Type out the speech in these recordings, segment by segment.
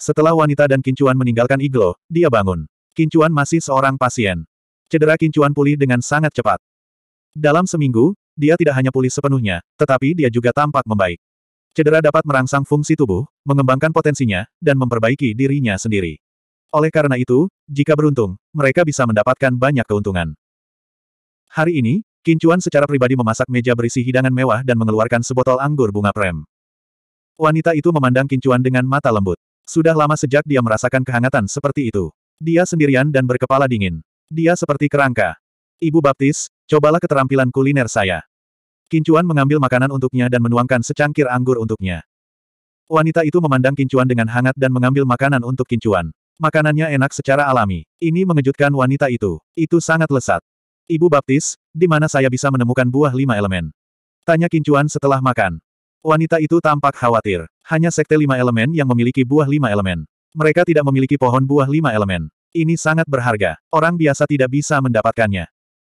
Setelah wanita dan Kincuan meninggalkan iglo, dia bangun. Kincuan masih seorang pasien. Cedera Kincuan pulih dengan sangat cepat. Dalam seminggu, dia tidak hanya pulih sepenuhnya, tetapi dia juga tampak membaik. Cedera dapat merangsang fungsi tubuh, mengembangkan potensinya, dan memperbaiki dirinya sendiri. Oleh karena itu, jika beruntung, mereka bisa mendapatkan banyak keuntungan. Hari ini, Kincuan secara pribadi memasak meja berisi hidangan mewah dan mengeluarkan sebotol anggur bunga prem. Wanita itu memandang Kincuan dengan mata lembut. Sudah lama sejak dia merasakan kehangatan seperti itu. Dia sendirian dan berkepala dingin. Dia seperti kerangka. Ibu baptis, cobalah keterampilan kuliner saya. Kincuan mengambil makanan untuknya dan menuangkan secangkir anggur untuknya. Wanita itu memandang Kincuan dengan hangat dan mengambil makanan untuk Kincuan. Makanannya enak secara alami. Ini mengejutkan wanita itu. Itu sangat lesat. Ibu baptis, di mana saya bisa menemukan buah lima elemen? Tanya Kincuan setelah makan. Wanita itu tampak khawatir. Hanya sekte lima elemen yang memiliki buah lima elemen. Mereka tidak memiliki pohon buah lima elemen. Ini sangat berharga. Orang biasa tidak bisa mendapatkannya.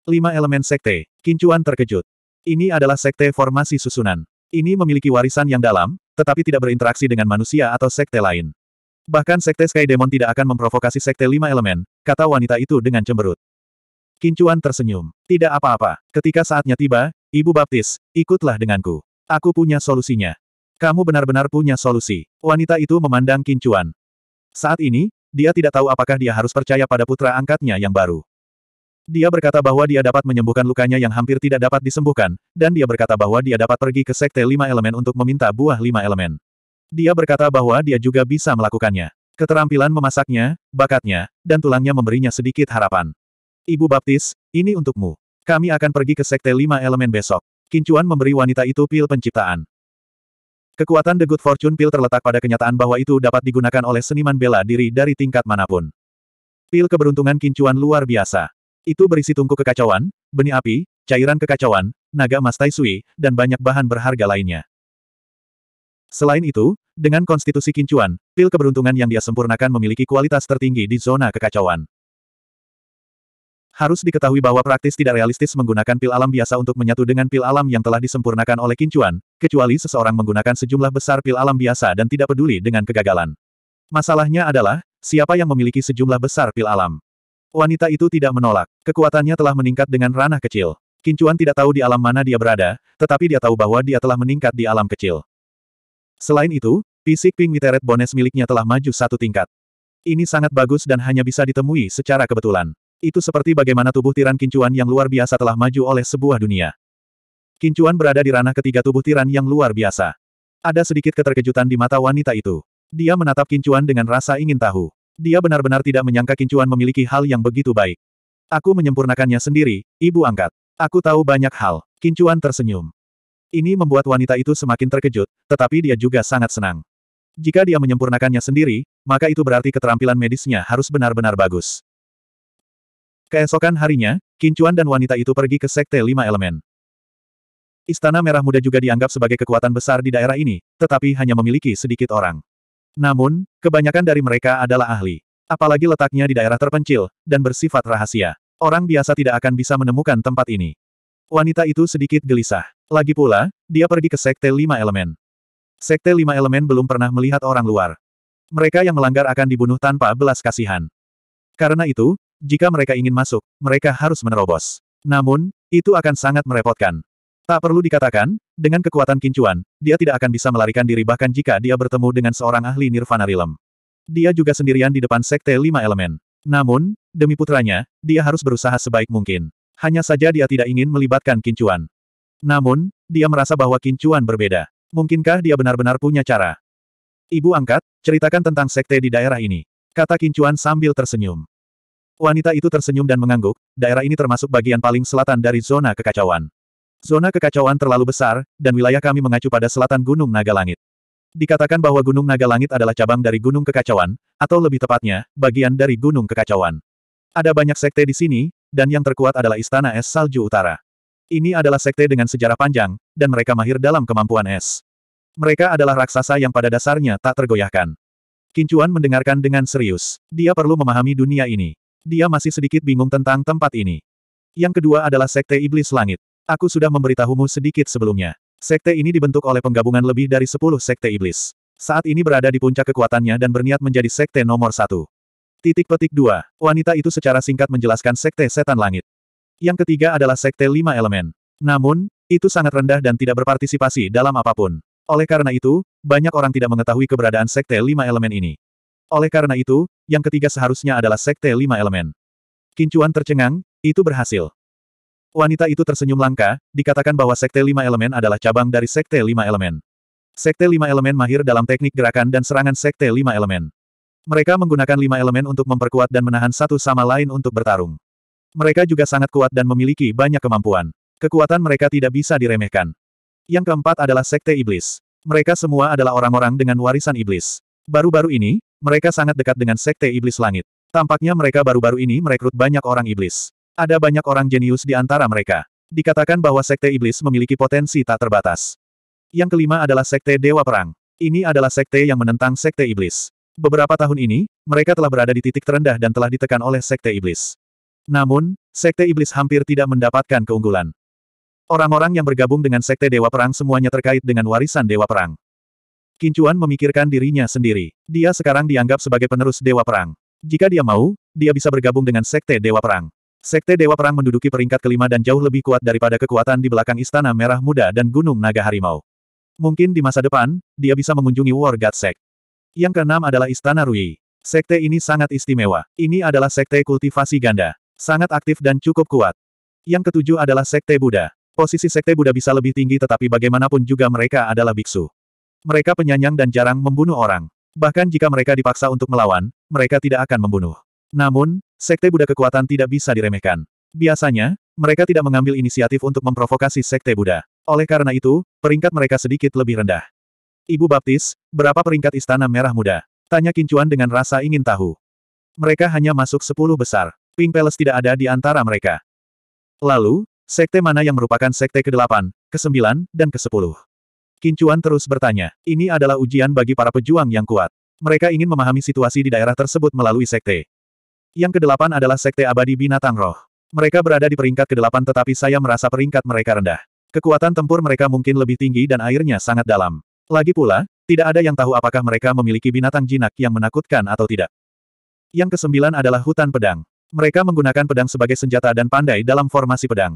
Lima elemen sekte. Kincuan terkejut. Ini adalah sekte formasi susunan. Ini memiliki warisan yang dalam, tetapi tidak berinteraksi dengan manusia atau sekte lain. Bahkan sekte Sky Demon tidak akan memprovokasi sekte lima elemen, kata wanita itu dengan cemberut. Kincuan tersenyum. Tidak apa-apa. Ketika saatnya tiba, Ibu Baptis, ikutlah denganku. Aku punya solusinya. Kamu benar-benar punya solusi. Wanita itu memandang Kincuan. Saat ini, dia tidak tahu apakah dia harus percaya pada putra angkatnya yang baru. Dia berkata bahwa dia dapat menyembuhkan lukanya yang hampir tidak dapat disembuhkan, dan dia berkata bahwa dia dapat pergi ke sekte lima elemen untuk meminta buah lima elemen. Dia berkata bahwa dia juga bisa melakukannya. Keterampilan memasaknya, bakatnya, dan tulangnya memberinya sedikit harapan. Ibu Baptis, ini untukmu. Kami akan pergi ke Sekte Lima Elemen besok. Kincuan memberi wanita itu pil penciptaan. Kekuatan The Good Fortune Pill terletak pada kenyataan bahwa itu dapat digunakan oleh seniman bela diri dari tingkat manapun. Pil keberuntungan kincuan luar biasa. Itu berisi tungku kekacauan, benih api, cairan kekacauan, naga mastai tai sui, dan banyak bahan berharga lainnya. Selain itu, dengan konstitusi kincuan, pil keberuntungan yang dia sempurnakan memiliki kualitas tertinggi di zona kekacauan. Harus diketahui bahwa praktis tidak realistis menggunakan pil alam biasa untuk menyatu dengan pil alam yang telah disempurnakan oleh Kincuan, kecuali seseorang menggunakan sejumlah besar pil alam biasa dan tidak peduli dengan kegagalan. Masalahnya adalah, siapa yang memiliki sejumlah besar pil alam? Wanita itu tidak menolak. Kekuatannya telah meningkat dengan ranah kecil. Kincuan tidak tahu di alam mana dia berada, tetapi dia tahu bahwa dia telah meningkat di alam kecil. Selain itu, fisik Ping Miteret Bones miliknya telah maju satu tingkat. Ini sangat bagus dan hanya bisa ditemui secara kebetulan. Itu seperti bagaimana tubuh tiran kincuan yang luar biasa telah maju oleh sebuah dunia. Kincuan berada di ranah ketiga tubuh tiran yang luar biasa. Ada sedikit keterkejutan di mata wanita itu. Dia menatap kincuan dengan rasa ingin tahu. Dia benar-benar tidak menyangka kincuan memiliki hal yang begitu baik. Aku menyempurnakannya sendiri, ibu angkat. Aku tahu banyak hal. Kincuan tersenyum. Ini membuat wanita itu semakin terkejut, tetapi dia juga sangat senang. Jika dia menyempurnakannya sendiri, maka itu berarti keterampilan medisnya harus benar-benar bagus. Keesokan harinya, Kincuan dan wanita itu pergi ke Sekte Lima Elemen. Istana Merah Muda juga dianggap sebagai kekuatan besar di daerah ini, tetapi hanya memiliki sedikit orang. Namun, kebanyakan dari mereka adalah ahli. Apalagi letaknya di daerah terpencil, dan bersifat rahasia. Orang biasa tidak akan bisa menemukan tempat ini. Wanita itu sedikit gelisah. Lagi pula, dia pergi ke Sekte Lima Elemen. Sekte Lima Elemen belum pernah melihat orang luar. Mereka yang melanggar akan dibunuh tanpa belas kasihan. Karena itu, jika mereka ingin masuk, mereka harus menerobos. Namun, itu akan sangat merepotkan. Tak perlu dikatakan, dengan kekuatan kincuan, dia tidak akan bisa melarikan diri bahkan jika dia bertemu dengan seorang ahli Nirvana Realm. Dia juga sendirian di depan Sekte Lima Elemen. Namun, demi putranya, dia harus berusaha sebaik mungkin. Hanya saja dia tidak ingin melibatkan kincuan. Namun, dia merasa bahwa kincuan berbeda. Mungkinkah dia benar-benar punya cara? Ibu angkat, ceritakan tentang sekte di daerah ini. Kata kincuan sambil tersenyum. Wanita itu tersenyum dan mengangguk, daerah ini termasuk bagian paling selatan dari zona kekacauan. Zona kekacauan terlalu besar, dan wilayah kami mengacu pada selatan Gunung Naga Langit. Dikatakan bahwa Gunung Naga Langit adalah cabang dari Gunung Kekacauan, atau lebih tepatnya, bagian dari Gunung Kekacauan. Ada banyak sekte di sini, dan yang terkuat adalah Istana Es Salju Utara. Ini adalah sekte dengan sejarah panjang, dan mereka mahir dalam kemampuan es. Mereka adalah raksasa yang pada dasarnya tak tergoyahkan. Kincuan mendengarkan dengan serius. Dia perlu memahami dunia ini. Dia masih sedikit bingung tentang tempat ini. Yang kedua adalah Sekte Iblis Langit. Aku sudah memberitahumu sedikit sebelumnya. Sekte ini dibentuk oleh penggabungan lebih dari 10 sekte iblis. Saat ini berada di puncak kekuatannya dan berniat menjadi sekte nomor satu. Titik petik 2. Wanita itu secara singkat menjelaskan sekte setan langit. Yang ketiga adalah sekte lima elemen. Namun, itu sangat rendah dan tidak berpartisipasi dalam apapun. Oleh karena itu, banyak orang tidak mengetahui keberadaan sekte lima elemen ini. Oleh karena itu, yang ketiga seharusnya adalah sekte lima elemen. Kincuan tercengang, itu berhasil. Wanita itu tersenyum langka, dikatakan bahwa sekte lima elemen adalah cabang dari sekte lima elemen. Sekte lima elemen mahir dalam teknik gerakan dan serangan sekte lima elemen. Mereka menggunakan lima elemen untuk memperkuat dan menahan satu sama lain untuk bertarung. Mereka juga sangat kuat dan memiliki banyak kemampuan. Kekuatan mereka tidak bisa diremehkan. Yang keempat adalah sekte iblis. Mereka semua adalah orang-orang dengan warisan iblis. Baru-baru ini, mereka sangat dekat dengan Sekte Iblis Langit. Tampaknya mereka baru-baru ini merekrut banyak orang iblis. Ada banyak orang jenius di antara mereka. Dikatakan bahwa Sekte Iblis memiliki potensi tak terbatas. Yang kelima adalah Sekte Dewa Perang. Ini adalah Sekte yang menentang Sekte Iblis. Beberapa tahun ini, mereka telah berada di titik terendah dan telah ditekan oleh Sekte Iblis. Namun, Sekte Iblis hampir tidak mendapatkan keunggulan. Orang-orang yang bergabung dengan Sekte Dewa Perang semuanya terkait dengan warisan Dewa Perang. Kincuan memikirkan dirinya sendiri. Dia sekarang dianggap sebagai penerus Dewa Perang. Jika dia mau, dia bisa bergabung dengan Sekte Dewa Perang. Sekte Dewa Perang menduduki peringkat kelima dan jauh lebih kuat daripada kekuatan di belakang Istana Merah Muda dan Gunung Naga Harimau. Mungkin di masa depan, dia bisa mengunjungi War God Sect. Yang keenam adalah Istana Rui. Sekte ini sangat istimewa. Ini adalah sekte kultivasi ganda. Sangat aktif dan cukup kuat. Yang ketujuh adalah Sekte Buddha. Posisi Sekte Buddha bisa lebih tinggi tetapi bagaimanapun juga mereka adalah biksu. Mereka penyanyang dan jarang membunuh orang. Bahkan jika mereka dipaksa untuk melawan, mereka tidak akan membunuh. Namun, sekte Buddha kekuatan tidak bisa diremehkan. Biasanya, mereka tidak mengambil inisiatif untuk memprovokasi sekte Buddha. Oleh karena itu, peringkat mereka sedikit lebih rendah. Ibu Baptis, berapa peringkat Istana Merah Muda? Tanya Kincuan dengan rasa ingin tahu. Mereka hanya masuk sepuluh besar. Pink Palace tidak ada di antara mereka. Lalu, sekte mana yang merupakan sekte ke-8, ke-9, dan ke-10? Kincuan terus bertanya, ini adalah ujian bagi para pejuang yang kuat. Mereka ingin memahami situasi di daerah tersebut melalui sekte. Yang kedelapan adalah sekte abadi binatang roh. Mereka berada di peringkat kedelapan tetapi saya merasa peringkat mereka rendah. Kekuatan tempur mereka mungkin lebih tinggi dan airnya sangat dalam. Lagi pula, tidak ada yang tahu apakah mereka memiliki binatang jinak yang menakutkan atau tidak. Yang kesembilan adalah hutan pedang. Mereka menggunakan pedang sebagai senjata dan pandai dalam formasi pedang.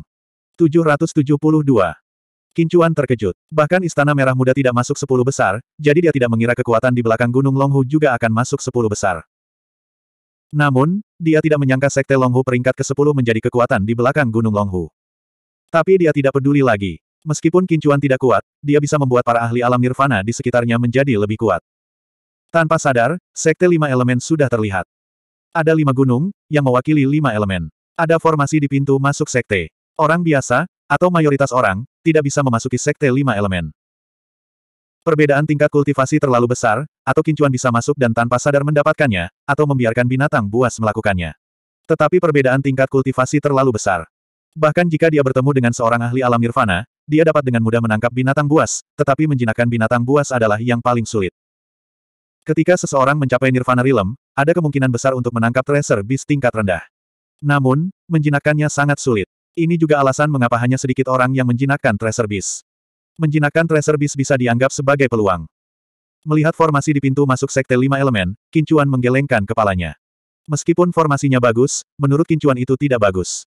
772. Kincuan terkejut. Bahkan Istana Merah Muda tidak masuk sepuluh besar, jadi dia tidak mengira kekuatan di belakang Gunung Longhu juga akan masuk sepuluh besar. Namun, dia tidak menyangka Sekte Longhu peringkat ke-10 menjadi kekuatan di belakang Gunung Longhu. Tapi dia tidak peduli lagi. Meskipun Kincuan tidak kuat, dia bisa membuat para ahli alam nirvana di sekitarnya menjadi lebih kuat. Tanpa sadar, Sekte Lima Elemen sudah terlihat. Ada lima gunung, yang mewakili lima elemen. Ada formasi di pintu masuk Sekte. Orang biasa, atau mayoritas orang, tidak bisa memasuki sekte lima elemen. Perbedaan tingkat kultivasi terlalu besar, atau kincuan bisa masuk dan tanpa sadar mendapatkannya, atau membiarkan binatang buas melakukannya. Tetapi perbedaan tingkat kultivasi terlalu besar. Bahkan jika dia bertemu dengan seorang ahli alam nirvana, dia dapat dengan mudah menangkap binatang buas, tetapi menjinakkan binatang buas adalah yang paling sulit. Ketika seseorang mencapai nirvana realm, ada kemungkinan besar untuk menangkap tracer bis tingkat rendah. Namun, menjinakkannya sangat sulit. Ini juga alasan mengapa hanya sedikit orang yang menjinakkan Tracer Beast. Menjinakkan Tracer Beast bisa dianggap sebagai peluang. Melihat formasi di pintu masuk Sekte Lima Elemen, Kincuan menggelengkan kepalanya. Meskipun formasinya bagus, menurut Kincuan itu tidak bagus.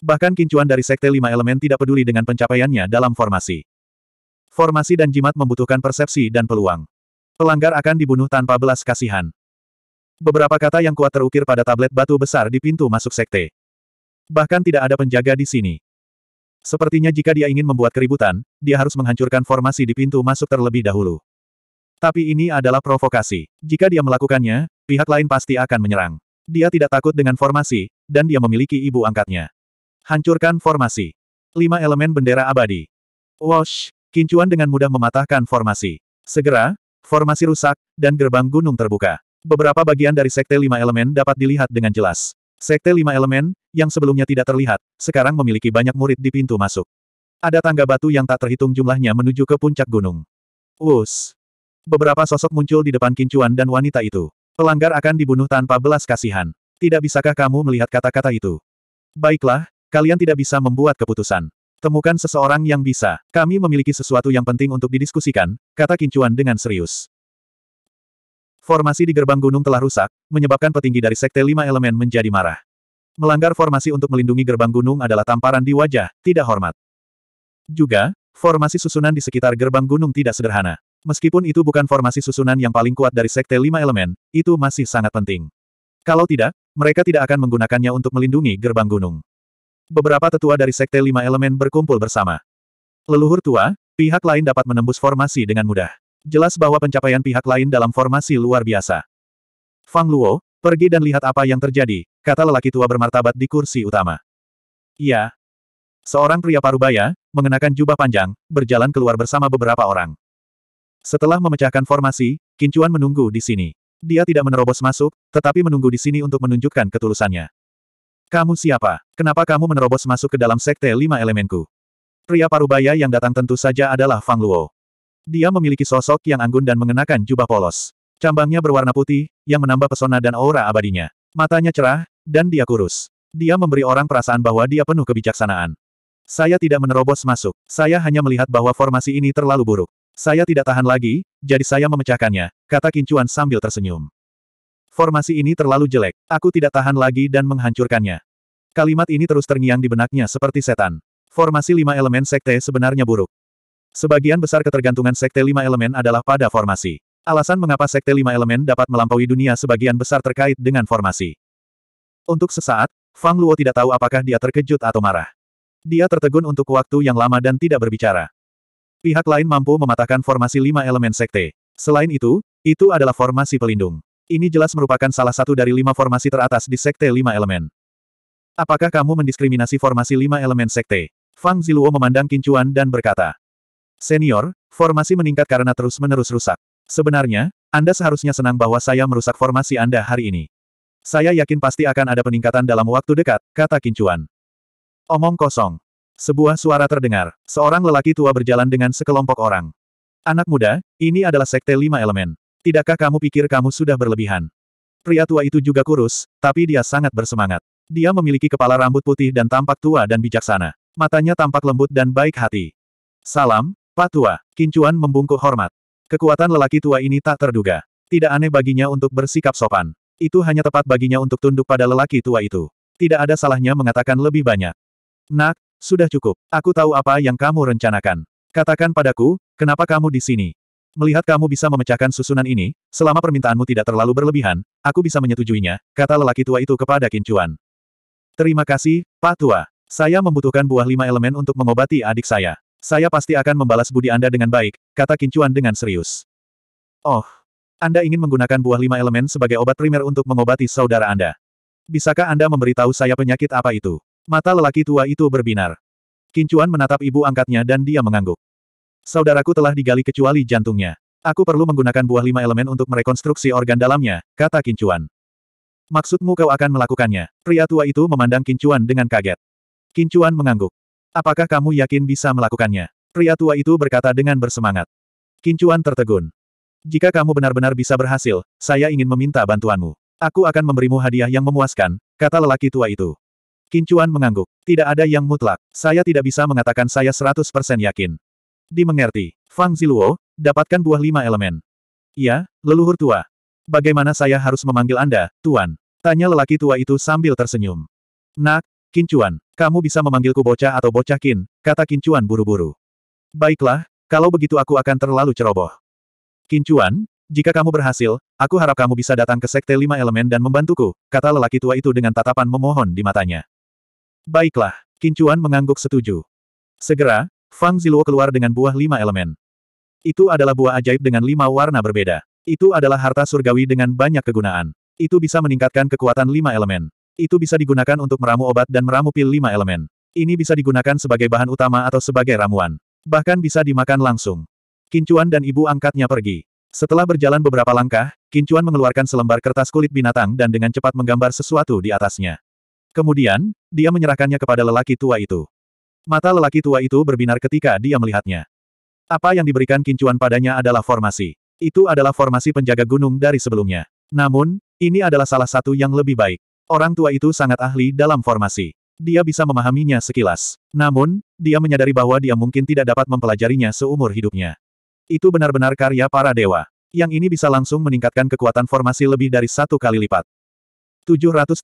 Bahkan Kincuan dari Sekte Lima Elemen tidak peduli dengan pencapaiannya dalam formasi. Formasi dan jimat membutuhkan persepsi dan peluang. Pelanggar akan dibunuh tanpa belas kasihan. Beberapa kata yang kuat terukir pada tablet batu besar di pintu masuk sekte. Bahkan tidak ada penjaga di sini. Sepertinya jika dia ingin membuat keributan, dia harus menghancurkan formasi di pintu masuk terlebih dahulu. Tapi ini adalah provokasi. Jika dia melakukannya, pihak lain pasti akan menyerang. Dia tidak takut dengan formasi, dan dia memiliki ibu angkatnya. Hancurkan formasi. Lima elemen bendera abadi. Wash, Kincuan dengan mudah mematahkan formasi. Segera, formasi rusak, dan gerbang gunung terbuka. Beberapa bagian dari sekte lima elemen dapat dilihat dengan jelas. Sekte lima elemen, yang sebelumnya tidak terlihat, sekarang memiliki banyak murid di pintu masuk. Ada tangga batu yang tak terhitung jumlahnya menuju ke puncak gunung. Wus. Beberapa sosok muncul di depan kincuan dan wanita itu. Pelanggar akan dibunuh tanpa belas kasihan. Tidak bisakah kamu melihat kata-kata itu? Baiklah, kalian tidak bisa membuat keputusan. Temukan seseorang yang bisa. Kami memiliki sesuatu yang penting untuk didiskusikan, kata Kincuan dengan serius. Formasi di gerbang gunung telah rusak, menyebabkan petinggi dari Sekte Lima Elemen menjadi marah. Melanggar formasi untuk melindungi gerbang gunung adalah tamparan di wajah, tidak hormat. Juga, formasi susunan di sekitar gerbang gunung tidak sederhana. Meskipun itu bukan formasi susunan yang paling kuat dari Sekte Lima Elemen, itu masih sangat penting. Kalau tidak, mereka tidak akan menggunakannya untuk melindungi gerbang gunung. Beberapa tetua dari Sekte Lima Elemen berkumpul bersama. Leluhur tua, pihak lain dapat menembus formasi dengan mudah. Jelas bahwa pencapaian pihak lain dalam formasi luar biasa. Fang Luo, pergi dan lihat apa yang terjadi, kata lelaki tua bermartabat di kursi utama. Iya. Seorang pria parubaya, mengenakan jubah panjang, berjalan keluar bersama beberapa orang. Setelah memecahkan formasi, Kincuan menunggu di sini. Dia tidak menerobos masuk, tetapi menunggu di sini untuk menunjukkan ketulusannya. Kamu siapa? Kenapa kamu menerobos masuk ke dalam sekte lima elemenku? Pria parubaya yang datang tentu saja adalah Fang Luo. Dia memiliki sosok yang anggun dan mengenakan jubah polos. Cambangnya berwarna putih, yang menambah pesona dan aura abadinya. Matanya cerah, dan dia kurus. Dia memberi orang perasaan bahwa dia penuh kebijaksanaan. Saya tidak menerobos masuk. Saya hanya melihat bahwa formasi ini terlalu buruk. Saya tidak tahan lagi, jadi saya memecahkannya, kata Kincuan sambil tersenyum. Formasi ini terlalu jelek. Aku tidak tahan lagi dan menghancurkannya. Kalimat ini terus terngiang di benaknya seperti setan. Formasi lima elemen sekte sebenarnya buruk. Sebagian besar ketergantungan Sekte Lima Elemen adalah pada formasi. Alasan mengapa Sekte Lima Elemen dapat melampaui dunia sebagian besar terkait dengan formasi. Untuk sesaat, Fang Luo tidak tahu apakah dia terkejut atau marah. Dia tertegun untuk waktu yang lama dan tidak berbicara. Pihak lain mampu mematahkan formasi lima elemen sekte. Selain itu, itu adalah formasi pelindung. Ini jelas merupakan salah satu dari lima formasi teratas di sekte lima elemen. Apakah kamu mendiskriminasi formasi lima elemen sekte? Fang Ziluo memandang Kincuan dan berkata. Senior, formasi meningkat karena terus-menerus rusak. Sebenarnya, Anda seharusnya senang bahwa saya merusak formasi Anda hari ini. Saya yakin pasti akan ada peningkatan dalam waktu dekat, kata Kincuan. Omong kosong. Sebuah suara terdengar. Seorang lelaki tua berjalan dengan sekelompok orang. Anak muda, ini adalah sekte lima elemen. Tidakkah kamu pikir kamu sudah berlebihan? Pria tua itu juga kurus, tapi dia sangat bersemangat. Dia memiliki kepala rambut putih dan tampak tua dan bijaksana. Matanya tampak lembut dan baik hati. Salam, Pak tua, Kincuan membungkuk hormat. Kekuatan lelaki tua ini tak terduga. Tidak aneh baginya untuk bersikap sopan. Itu hanya tepat baginya untuk tunduk pada lelaki tua itu. Tidak ada salahnya mengatakan lebih banyak. Nak, sudah cukup. Aku tahu apa yang kamu rencanakan. Katakan padaku, kenapa kamu di sini? Melihat kamu bisa memecahkan susunan ini, selama permintaanmu tidak terlalu berlebihan, aku bisa menyetujuinya, kata lelaki tua itu kepada Kincuan. Terima kasih, Pak Tua. Saya membutuhkan buah lima elemen untuk mengobati adik saya. Saya pasti akan membalas budi Anda dengan baik, kata Kincuan dengan serius. Oh, Anda ingin menggunakan buah lima elemen sebagai obat primer untuk mengobati saudara Anda. Bisakah Anda memberitahu saya penyakit apa itu? Mata lelaki tua itu berbinar. Kincuan menatap ibu angkatnya dan dia mengangguk. Saudaraku telah digali kecuali jantungnya. Aku perlu menggunakan buah lima elemen untuk merekonstruksi organ dalamnya, kata Kincuan. Maksudmu kau akan melakukannya? Pria tua itu memandang Kincuan dengan kaget. Kincuan mengangguk. Apakah kamu yakin bisa melakukannya? Pria tua itu berkata dengan bersemangat. Kincuan tertegun. Jika kamu benar-benar bisa berhasil, saya ingin meminta bantuanmu. Aku akan memberimu hadiah yang memuaskan, kata lelaki tua itu. Kincuan mengangguk. Tidak ada yang mutlak. Saya tidak bisa mengatakan saya 100% yakin. Dimengerti. Fang Ziluo, dapatkan buah lima elemen. Iya, leluhur tua. Bagaimana saya harus memanggil Anda, Tuan? Tanya lelaki tua itu sambil tersenyum. Nak, Kincuan. Kamu bisa memanggilku bocah atau bocah Kin, kata Kincuan buru-buru. Baiklah, kalau begitu aku akan terlalu ceroboh. Kincuan, jika kamu berhasil, aku harap kamu bisa datang ke Sekte Lima Elemen dan membantuku, kata lelaki tua itu dengan tatapan memohon di matanya. Baiklah, Kincuan mengangguk setuju. Segera, Fang Ziluo keluar dengan buah lima elemen. Itu adalah buah ajaib dengan lima warna berbeda. Itu adalah harta surgawi dengan banyak kegunaan. Itu bisa meningkatkan kekuatan lima elemen. Itu bisa digunakan untuk meramu obat dan meramu pil lima elemen. Ini bisa digunakan sebagai bahan utama atau sebagai ramuan. Bahkan bisa dimakan langsung. Kincuan dan ibu angkatnya pergi. Setelah berjalan beberapa langkah, Kincuan mengeluarkan selembar kertas kulit binatang dan dengan cepat menggambar sesuatu di atasnya. Kemudian, dia menyerahkannya kepada lelaki tua itu. Mata lelaki tua itu berbinar ketika dia melihatnya. Apa yang diberikan Kincuan padanya adalah formasi. Itu adalah formasi penjaga gunung dari sebelumnya. Namun, ini adalah salah satu yang lebih baik. Orang tua itu sangat ahli dalam formasi. Dia bisa memahaminya sekilas. Namun, dia menyadari bahwa dia mungkin tidak dapat mempelajarinya seumur hidupnya. Itu benar-benar karya para dewa. Yang ini bisa langsung meningkatkan kekuatan formasi lebih dari satu kali lipat. 773.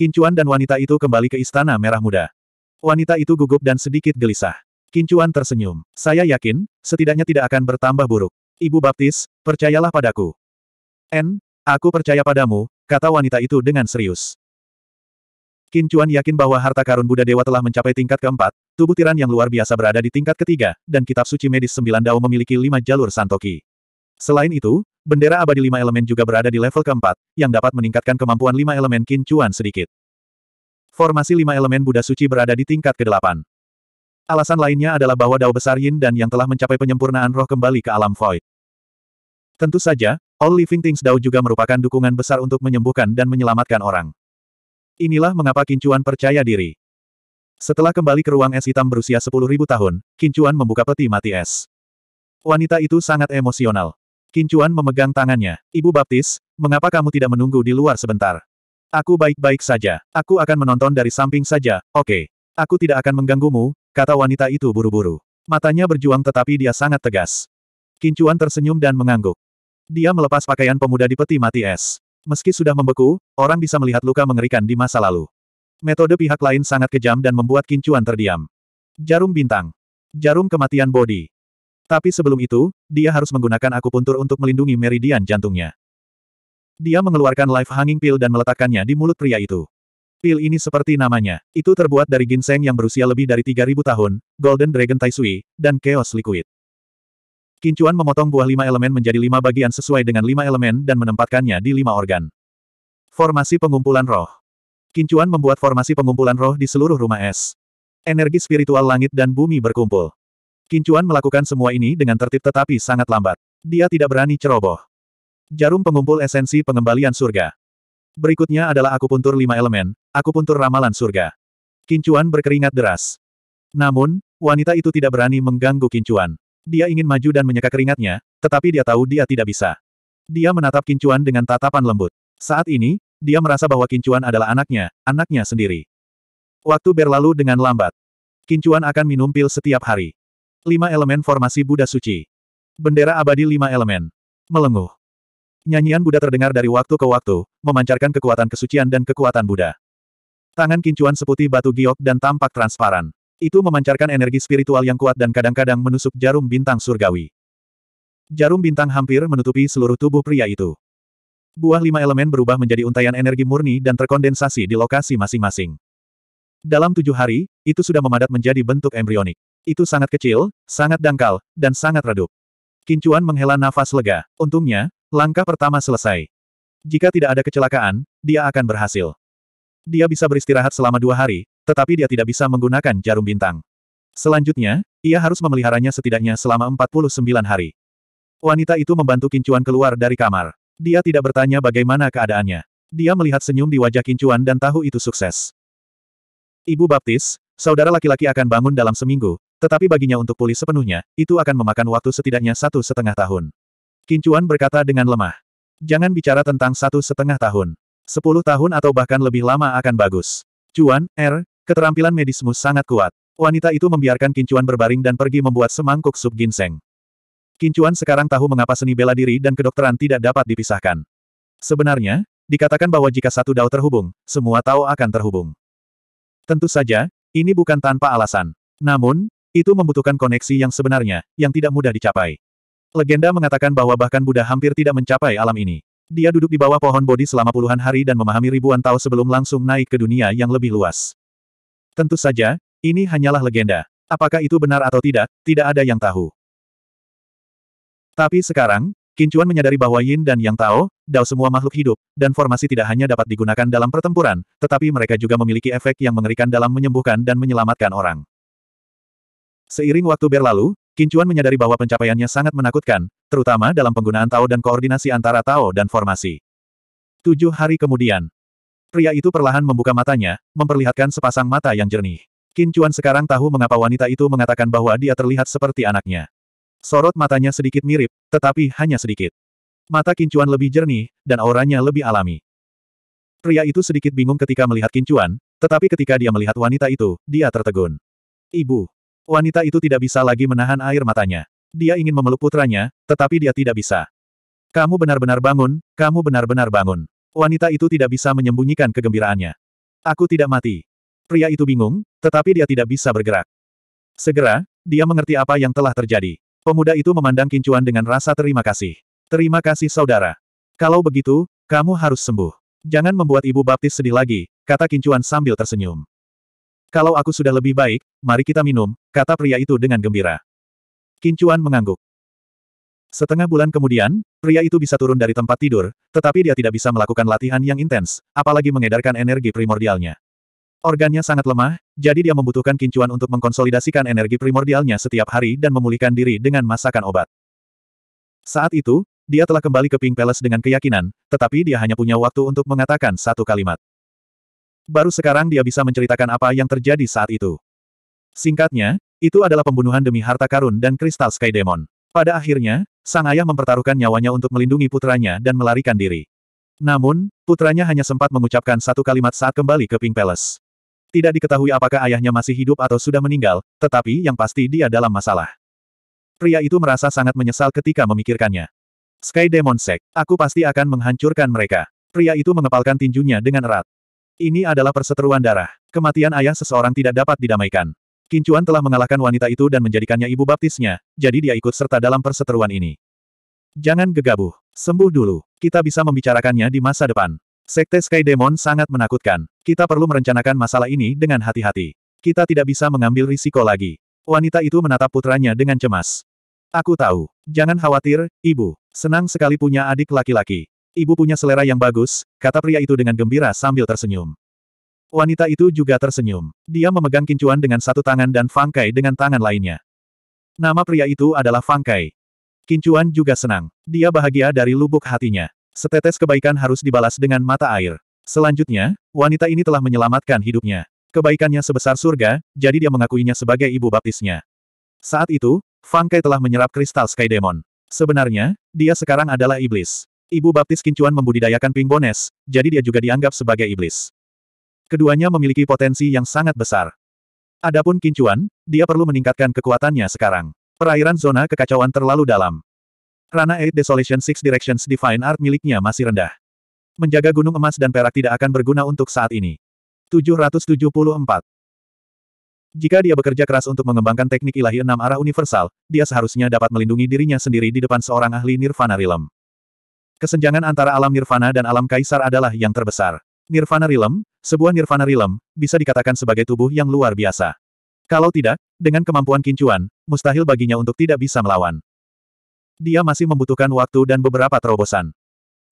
Kincuan dan wanita itu kembali ke Istana Merah Muda. Wanita itu gugup dan sedikit gelisah. Kincuan tersenyum. Saya yakin, setidaknya tidak akan bertambah buruk. Ibu Baptis, percayalah padaku. N, aku percaya padamu, kata wanita itu dengan serius. Qin Chuan yakin bahwa harta karun Buddha Dewa telah mencapai tingkat keempat, tubuh tiran yang luar biasa berada di tingkat ketiga, dan kitab suci medis sembilan dao memiliki lima jalur santoki. Selain itu, bendera abadi lima elemen juga berada di level keempat, yang dapat meningkatkan kemampuan lima elemen Qin Chuan sedikit. Formasi lima elemen Buddha suci berada di tingkat kedelapan. Alasan lainnya adalah bahwa dao besar Yin dan yang telah mencapai penyempurnaan roh kembali ke alam void. Tentu saja, All Living Things Dao juga merupakan dukungan besar untuk menyembuhkan dan menyelamatkan orang. Inilah mengapa Kincuan percaya diri. Setelah kembali ke ruang es hitam berusia 10.000 tahun, Kincuan membuka peti mati es. Wanita itu sangat emosional. Kincuan memegang tangannya. Ibu Baptis, mengapa kamu tidak menunggu di luar sebentar? Aku baik-baik saja. Aku akan menonton dari samping saja, oke. Okay. Aku tidak akan mengganggumu, kata wanita itu buru-buru. Matanya berjuang tetapi dia sangat tegas. Kincuan tersenyum dan mengangguk. Dia melepas pakaian pemuda di peti mati es. Meski sudah membeku, orang bisa melihat luka mengerikan di masa lalu. Metode pihak lain sangat kejam dan membuat kincuan terdiam. Jarum bintang. Jarum kematian bodi. Tapi sebelum itu, dia harus menggunakan akupuntur untuk melindungi meridian jantungnya. Dia mengeluarkan life hanging pill dan meletakkannya di mulut pria itu. Pil ini seperti namanya, itu terbuat dari ginseng yang berusia lebih dari 3000 tahun, Golden Dragon Taisui, dan Chaos Liquid. Kincuan memotong buah lima elemen menjadi lima bagian sesuai dengan lima elemen dan menempatkannya di lima organ. Formasi pengumpulan roh. Kincuan membuat formasi pengumpulan roh di seluruh rumah es. Energi spiritual langit dan bumi berkumpul. Kincuan melakukan semua ini dengan tertib tetapi sangat lambat. Dia tidak berani ceroboh. Jarum pengumpul esensi pengembalian surga. Berikutnya adalah akupuntur lima elemen, akupuntur ramalan surga. Kincuan berkeringat deras. Namun, wanita itu tidak berani mengganggu Kincuan. Dia ingin maju dan menyeka keringatnya, tetapi dia tahu dia tidak bisa. Dia menatap Kincuan dengan tatapan lembut. Saat ini, dia merasa bahwa Kincuan adalah anaknya, anaknya sendiri. Waktu berlalu dengan lambat. Kincuan akan minum pil setiap hari. Lima elemen formasi Buddha Suci. Bendera abadi lima elemen. Melenguh. Nyanyian Buddha terdengar dari waktu ke waktu, memancarkan kekuatan kesucian dan kekuatan Buddha. Tangan Kincuan seputih batu giok dan tampak transparan. Itu memancarkan energi spiritual yang kuat dan kadang-kadang menusuk jarum bintang surgawi. Jarum bintang hampir menutupi seluruh tubuh pria itu. Buah lima elemen berubah menjadi untaian energi murni dan terkondensasi di lokasi masing-masing. Dalam tujuh hari, itu sudah memadat menjadi bentuk embrionik. Itu sangat kecil, sangat dangkal, dan sangat redup. Kincuan menghela nafas lega. Untungnya, langkah pertama selesai. Jika tidak ada kecelakaan, dia akan berhasil. Dia bisa beristirahat selama dua hari, tetapi dia tidak bisa menggunakan jarum bintang. Selanjutnya, ia harus memeliharanya setidaknya selama 49 hari. Wanita itu membantu Kincuan keluar dari kamar. Dia tidak bertanya bagaimana keadaannya. Dia melihat senyum di wajah Kincuan dan tahu itu sukses. Ibu baptis, saudara laki-laki akan bangun dalam seminggu, tetapi baginya untuk pulih sepenuhnya, itu akan memakan waktu setidaknya satu setengah tahun. Kincuan berkata dengan lemah. Jangan bicara tentang satu setengah tahun. Sepuluh tahun atau bahkan lebih lama akan bagus. Cuan, R, er, Keterampilan medismu sangat kuat. Wanita itu membiarkan Kincuan berbaring dan pergi membuat semangkuk sup ginseng. Kincuan sekarang tahu mengapa seni bela diri dan kedokteran tidak dapat dipisahkan. Sebenarnya, dikatakan bahwa jika satu dao terhubung, semua tao akan terhubung. Tentu saja, ini bukan tanpa alasan. Namun, itu membutuhkan koneksi yang sebenarnya, yang tidak mudah dicapai. Legenda mengatakan bahwa bahkan Buddha hampir tidak mencapai alam ini. Dia duduk di bawah pohon bodi selama puluhan hari dan memahami ribuan tahun sebelum langsung naik ke dunia yang lebih luas. Tentu saja, ini hanyalah legenda. Apakah itu benar atau tidak, tidak ada yang tahu. Tapi sekarang, Kincuan menyadari bahwa Yin dan Yang Tao, Dao semua makhluk hidup, dan formasi tidak hanya dapat digunakan dalam pertempuran, tetapi mereka juga memiliki efek yang mengerikan dalam menyembuhkan dan menyelamatkan orang. Seiring waktu berlalu, Kincuan menyadari bahwa pencapaiannya sangat menakutkan, terutama dalam penggunaan Tao dan koordinasi antara Tao dan formasi. Tujuh hari kemudian, Pria itu perlahan membuka matanya, memperlihatkan sepasang mata yang jernih. Qin Chuan sekarang tahu mengapa wanita itu mengatakan bahwa dia terlihat seperti anaknya. Sorot matanya sedikit mirip, tetapi hanya sedikit. Mata Qin Chuan lebih jernih, dan auranya lebih alami. Pria itu sedikit bingung ketika melihat Qin Chuan, tetapi ketika dia melihat wanita itu, dia tertegun. Ibu. Wanita itu tidak bisa lagi menahan air matanya. Dia ingin memeluk putranya, tetapi dia tidak bisa. Kamu benar-benar bangun, kamu benar-benar bangun. Wanita itu tidak bisa menyembunyikan kegembiraannya. Aku tidak mati. Pria itu bingung, tetapi dia tidak bisa bergerak. Segera, dia mengerti apa yang telah terjadi. Pemuda itu memandang Kincuan dengan rasa terima kasih. Terima kasih saudara. Kalau begitu, kamu harus sembuh. Jangan membuat ibu baptis sedih lagi, kata Kincuan sambil tersenyum. Kalau aku sudah lebih baik, mari kita minum, kata pria itu dengan gembira. Kincuan mengangguk. Setengah bulan kemudian, pria itu bisa turun dari tempat tidur, tetapi dia tidak bisa melakukan latihan yang intens, apalagi mengedarkan energi primordialnya. Organnya sangat lemah, jadi dia membutuhkan kincuan untuk mengkonsolidasikan energi primordialnya setiap hari dan memulihkan diri dengan masakan obat. Saat itu, dia telah kembali ke Pink Palace dengan keyakinan, tetapi dia hanya punya waktu untuk mengatakan satu kalimat. Baru sekarang dia bisa menceritakan apa yang terjadi saat itu. Singkatnya, itu adalah pembunuhan demi harta karun dan kristal Sky Demon. Pada akhirnya, Sang ayah mempertaruhkan nyawanya untuk melindungi putranya dan melarikan diri. Namun, putranya hanya sempat mengucapkan satu kalimat saat kembali ke Pink Palace. Tidak diketahui apakah ayahnya masih hidup atau sudah meninggal, tetapi yang pasti dia dalam masalah. Pria itu merasa sangat menyesal ketika memikirkannya. Sky Demon Sect, aku pasti akan menghancurkan mereka. Pria itu mengepalkan tinjunya dengan erat. Ini adalah perseteruan darah. Kematian ayah seseorang tidak dapat didamaikan. Kincuan telah mengalahkan wanita itu dan menjadikannya ibu baptisnya, jadi dia ikut serta dalam perseteruan ini. Jangan gegabah. Sembuh dulu. Kita bisa membicarakannya di masa depan. Sekte Sky Demon sangat menakutkan. Kita perlu merencanakan masalah ini dengan hati-hati. Kita tidak bisa mengambil risiko lagi. Wanita itu menatap putranya dengan cemas. Aku tahu. Jangan khawatir, ibu. Senang sekali punya adik laki-laki. Ibu punya selera yang bagus, kata pria itu dengan gembira sambil tersenyum. Wanita itu juga tersenyum. Dia memegang kincuan dengan satu tangan dan Fangkai dengan tangan lainnya. Nama pria itu adalah Fangkai. Kincuan juga senang. Dia bahagia dari lubuk hatinya. Setetes kebaikan harus dibalas dengan mata air. Selanjutnya, wanita ini telah menyelamatkan hidupnya. Kebaikannya sebesar surga, jadi dia mengakuinya sebagai ibu baptisnya. Saat itu, Fangkai telah menyerap kristal Sky Demon. Sebenarnya, dia sekarang adalah iblis. Ibu baptis Kincuan membudidayakan Pingbones, jadi dia juga dianggap sebagai iblis. Keduanya memiliki potensi yang sangat besar. Adapun Kincuan, dia perlu meningkatkan kekuatannya sekarang. Perairan zona kekacauan terlalu dalam. Rana 8 Desolation Six Directions Divine Art miliknya masih rendah. Menjaga gunung emas dan perak tidak akan berguna untuk saat ini. 774. Jika dia bekerja keras untuk mengembangkan teknik ilahi enam arah universal, dia seharusnya dapat melindungi dirinya sendiri di depan seorang ahli Nirvana Realm. Kesenjangan antara alam Nirvana dan alam Kaisar adalah yang terbesar. Nirvana Realm, sebuah nirvana rilem bisa dikatakan sebagai tubuh yang luar biasa. Kalau tidak, dengan kemampuan kincuan, mustahil baginya untuk tidak bisa melawan. Dia masih membutuhkan waktu dan beberapa terobosan.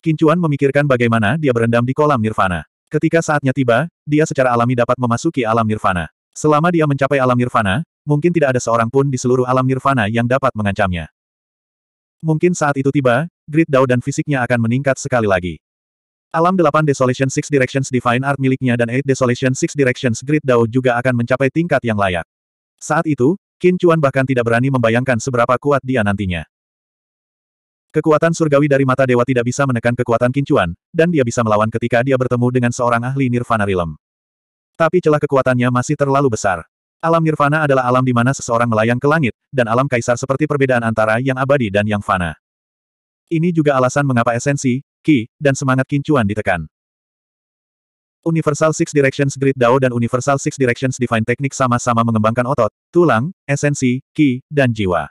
Kincuan memikirkan bagaimana dia berendam di kolam nirvana. Ketika saatnya tiba, dia secara alami dapat memasuki alam nirvana. Selama dia mencapai alam nirvana, mungkin tidak ada seorang pun di seluruh alam nirvana yang dapat mengancamnya. Mungkin saat itu tiba, grit Dao dan fisiknya akan meningkat sekali lagi. Alam 8 Desolation Six Directions Divine Art miliknya dan 8 Desolation Six Directions grid Dao juga akan mencapai tingkat yang layak. Saat itu, Qin Chuan bahkan tidak berani membayangkan seberapa kuat dia nantinya. Kekuatan surgawi dari mata dewa tidak bisa menekan kekuatan Qin Chuan, dan dia bisa melawan ketika dia bertemu dengan seorang ahli Nirvana Realm. Tapi celah kekuatannya masih terlalu besar. Alam Nirvana adalah alam di mana seseorang melayang ke langit, dan alam kaisar seperti perbedaan antara yang abadi dan yang fana. Ini juga alasan mengapa esensi, Ki dan semangat kincuan ditekan. Universal Six Directions Great Dao dan Universal Six Directions Divine Technique sama-sama mengembangkan otot, tulang, esensi, ki, dan jiwa.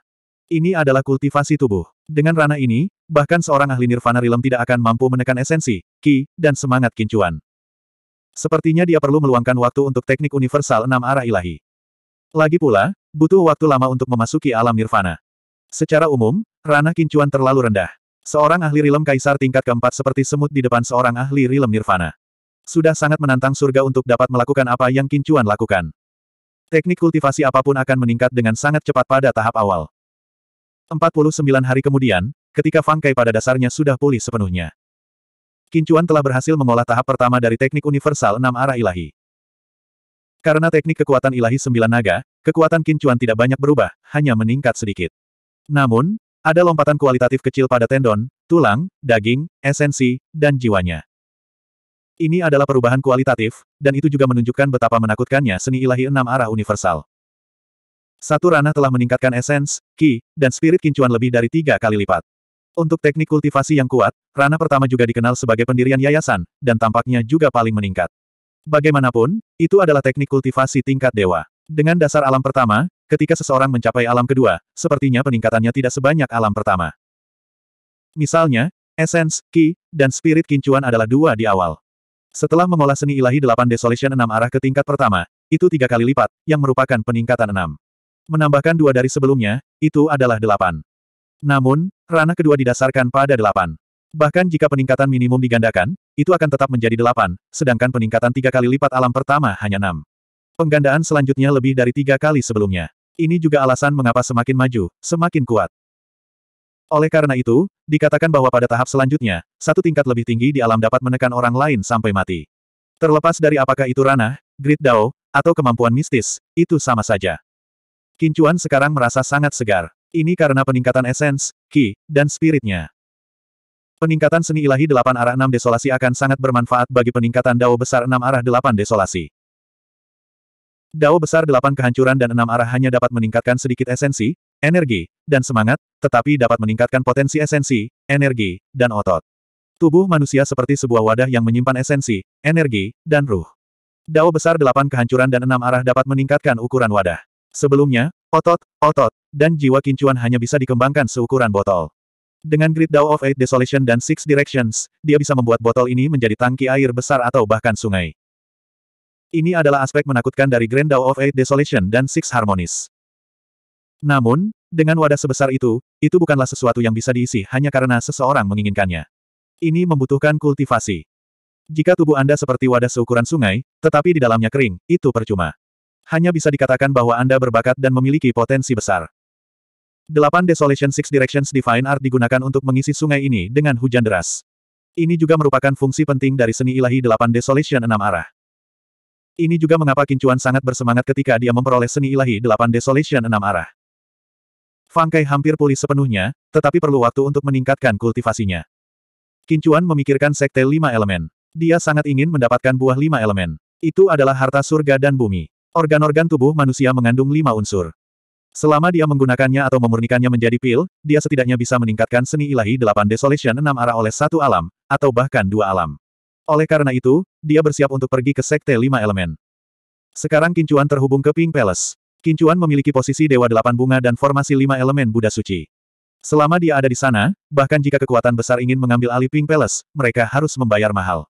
Ini adalah kultivasi tubuh. Dengan rana ini, bahkan seorang ahli nirvana Rilem tidak akan mampu menekan esensi, ki, dan semangat kincuan. Sepertinya dia perlu meluangkan waktu untuk teknik universal enam arah ilahi. Lagi pula, butuh waktu lama untuk memasuki alam nirvana. Secara umum, ranah kincuan terlalu rendah. Seorang ahli rilem kaisar tingkat keempat seperti semut di depan seorang ahli rilem nirvana. Sudah sangat menantang surga untuk dapat melakukan apa yang Kincuan lakukan. Teknik kultivasi apapun akan meningkat dengan sangat cepat pada tahap awal. 49 hari kemudian, ketika Fangkai pada dasarnya sudah pulih sepenuhnya. Kincuan telah berhasil mengolah tahap pertama dari teknik universal enam arah ilahi. Karena teknik kekuatan ilahi sembilan naga, kekuatan Kincuan tidak banyak berubah, hanya meningkat sedikit. Namun, ada lompatan kualitatif kecil pada tendon, tulang, daging, esensi, dan jiwanya. Ini adalah perubahan kualitatif, dan itu juga menunjukkan betapa menakutkannya seni ilahi enam arah universal. Satu ranah telah meningkatkan esens, ki, dan spirit kincuan lebih dari tiga kali lipat. Untuk teknik kultivasi yang kuat, ranah pertama juga dikenal sebagai pendirian yayasan, dan tampaknya juga paling meningkat. Bagaimanapun, itu adalah teknik kultivasi tingkat dewa. Dengan dasar alam pertama, Ketika seseorang mencapai alam kedua, sepertinya peningkatannya tidak sebanyak alam pertama. Misalnya, Essence, Ki, dan Spirit Kincuan adalah dua di awal. Setelah mengolah seni ilahi delapan Desolation enam arah ke tingkat pertama, itu tiga kali lipat, yang merupakan peningkatan enam. Menambahkan dua dari sebelumnya, itu adalah delapan. Namun, ranah kedua didasarkan pada delapan. Bahkan jika peningkatan minimum digandakan, itu akan tetap menjadi delapan, sedangkan peningkatan tiga kali lipat alam pertama hanya enam. Penggandaan selanjutnya lebih dari tiga kali sebelumnya. Ini juga alasan mengapa semakin maju, semakin kuat. Oleh karena itu, dikatakan bahwa pada tahap selanjutnya, satu tingkat lebih tinggi di alam dapat menekan orang lain sampai mati. Terlepas dari apakah itu ranah, grid dao, atau kemampuan mistis, itu sama saja. Kincuan sekarang merasa sangat segar. Ini karena peningkatan esens, ki, dan spiritnya. Peningkatan seni ilahi delapan arah enam desolasi akan sangat bermanfaat bagi peningkatan dao besar enam arah delapan desolasi. Dao besar delapan kehancuran dan enam arah hanya dapat meningkatkan sedikit esensi, energi, dan semangat, tetapi dapat meningkatkan potensi esensi, energi, dan otot. Tubuh manusia seperti sebuah wadah yang menyimpan esensi, energi, dan ruh. Dao besar delapan kehancuran dan enam arah dapat meningkatkan ukuran wadah. Sebelumnya, otot, otot, dan jiwa kincuan hanya bisa dikembangkan seukuran botol. Dengan Grid Dao of Eight Desolation dan Six Directions, dia bisa membuat botol ini menjadi tangki air besar atau bahkan sungai. Ini adalah aspek menakutkan dari Grand Dao of Eight Desolation dan Six Harmonies. Namun, dengan wadah sebesar itu, itu bukanlah sesuatu yang bisa diisi hanya karena seseorang menginginkannya. Ini membutuhkan kultivasi. Jika tubuh Anda seperti wadah seukuran sungai, tetapi di dalamnya kering, itu percuma. Hanya bisa dikatakan bahwa Anda berbakat dan memiliki potensi besar. Delapan Desolation Six Directions Divine Art digunakan untuk mengisi sungai ini dengan hujan deras. Ini juga merupakan fungsi penting dari seni ilahi delapan Desolation enam arah. Ini juga mengapa Kincuan sangat bersemangat ketika dia memperoleh seni ilahi delapan Desolation enam arah. Fangkai hampir pulih sepenuhnya, tetapi perlu waktu untuk meningkatkan kultivasinya. Kincuan memikirkan sekte lima elemen. Dia sangat ingin mendapatkan buah lima elemen. Itu adalah harta surga dan bumi. Organ-organ tubuh manusia mengandung lima unsur. Selama dia menggunakannya atau memurnikannya menjadi pil, dia setidaknya bisa meningkatkan seni ilahi delapan Desolation enam arah oleh satu alam, atau bahkan dua alam. Oleh karena itu, dia bersiap untuk pergi ke Sekte Lima Elemen. Sekarang Kincuan terhubung ke Pink Palace. Kincuan memiliki posisi Dewa Delapan Bunga dan formasi Lima Elemen Buddha Suci. Selama dia ada di sana, bahkan jika kekuatan besar ingin mengambil alih Pink Palace, mereka harus membayar mahal.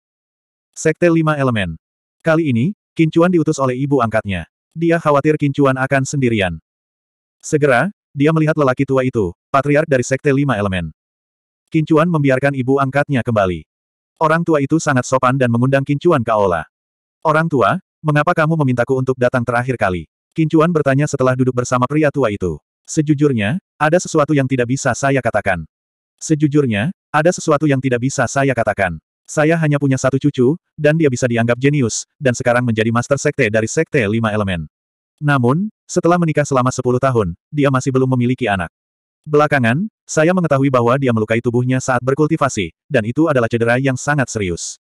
Sekte Lima Elemen. Kali ini, Kincuan diutus oleh ibu angkatnya. Dia khawatir Kincuan akan sendirian. Segera, dia melihat lelaki tua itu, patriark dari Sekte Lima Elemen. Kincuan membiarkan ibu angkatnya kembali. Orang tua itu sangat sopan dan mengundang Kincuan ke aula. Orang tua, mengapa kamu memintaku untuk datang terakhir kali? Kincuan bertanya setelah duduk bersama pria tua itu. Sejujurnya, ada sesuatu yang tidak bisa saya katakan. Sejujurnya, ada sesuatu yang tidak bisa saya katakan. Saya hanya punya satu cucu, dan dia bisa dianggap jenius, dan sekarang menjadi master sekte dari sekte lima elemen. Namun, setelah menikah selama sepuluh tahun, dia masih belum memiliki anak. Belakangan, saya mengetahui bahwa dia melukai tubuhnya saat berkultivasi, dan itu adalah cedera yang sangat serius.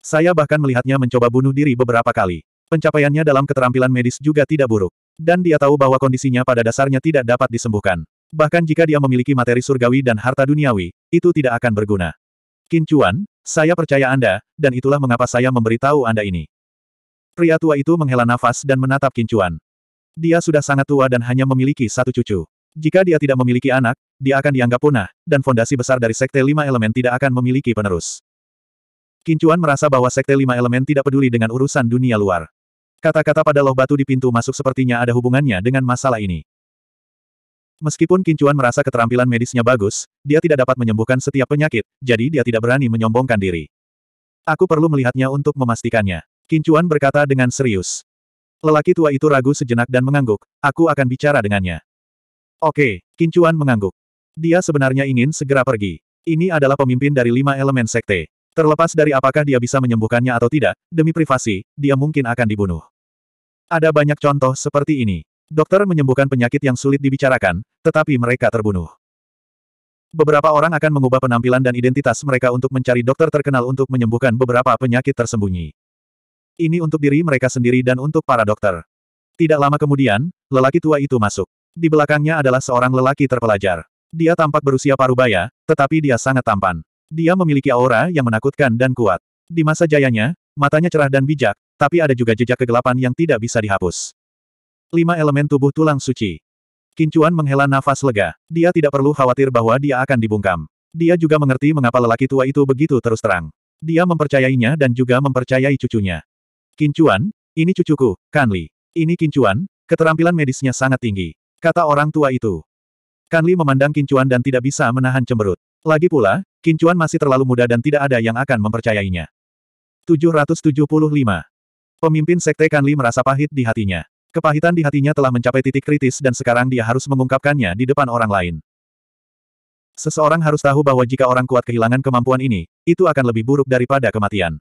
Saya bahkan melihatnya mencoba bunuh diri beberapa kali. Pencapaiannya dalam keterampilan medis juga tidak buruk. Dan dia tahu bahwa kondisinya pada dasarnya tidak dapat disembuhkan. Bahkan jika dia memiliki materi surgawi dan harta duniawi, itu tidak akan berguna. Kincuan, saya percaya Anda, dan itulah mengapa saya memberitahu Anda ini. Pria tua itu menghela nafas dan menatap Kincuan. Dia sudah sangat tua dan hanya memiliki satu cucu. Jika dia tidak memiliki anak, dia akan dianggap punah, dan fondasi besar dari Sekte Lima Elemen tidak akan memiliki penerus. Kincuan merasa bahwa Sekte Lima Elemen tidak peduli dengan urusan dunia luar. Kata-kata pada loh batu di pintu masuk sepertinya ada hubungannya dengan masalah ini. Meskipun Kincuan merasa keterampilan medisnya bagus, dia tidak dapat menyembuhkan setiap penyakit, jadi dia tidak berani menyombongkan diri. Aku perlu melihatnya untuk memastikannya. Kincuan berkata dengan serius. Lelaki tua itu ragu sejenak dan mengangguk, aku akan bicara dengannya. Oke, Kincuan mengangguk. Dia sebenarnya ingin segera pergi. Ini adalah pemimpin dari lima elemen sekte. Terlepas dari apakah dia bisa menyembuhkannya atau tidak, demi privasi, dia mungkin akan dibunuh. Ada banyak contoh seperti ini. Dokter menyembuhkan penyakit yang sulit dibicarakan, tetapi mereka terbunuh. Beberapa orang akan mengubah penampilan dan identitas mereka untuk mencari dokter terkenal untuk menyembuhkan beberapa penyakit tersembunyi. Ini untuk diri mereka sendiri dan untuk para dokter. Tidak lama kemudian, lelaki tua itu masuk. Di belakangnya adalah seorang lelaki terpelajar. Dia tampak berusia parubaya, tetapi dia sangat tampan. Dia memiliki aura yang menakutkan dan kuat. Di masa jayanya, matanya cerah dan bijak, tapi ada juga jejak kegelapan yang tidak bisa dihapus. Lima elemen tubuh tulang suci. Kincuan menghela nafas lega. Dia tidak perlu khawatir bahwa dia akan dibungkam. Dia juga mengerti mengapa lelaki tua itu begitu terus terang. Dia mempercayainya dan juga mempercayai cucunya. Kincuan, ini cucuku, Kanli. Ini Kincuan, keterampilan medisnya sangat tinggi kata orang tua itu. Kanli memandang Kincuan dan tidak bisa menahan cemberut. Lagi pula, Kincuan masih terlalu muda dan tidak ada yang akan mempercayainya. 775. Pemimpin Sekte Kanli merasa pahit di hatinya. Kepahitan di hatinya telah mencapai titik kritis dan sekarang dia harus mengungkapkannya di depan orang lain. Seseorang harus tahu bahwa jika orang kuat kehilangan kemampuan ini, itu akan lebih buruk daripada kematian.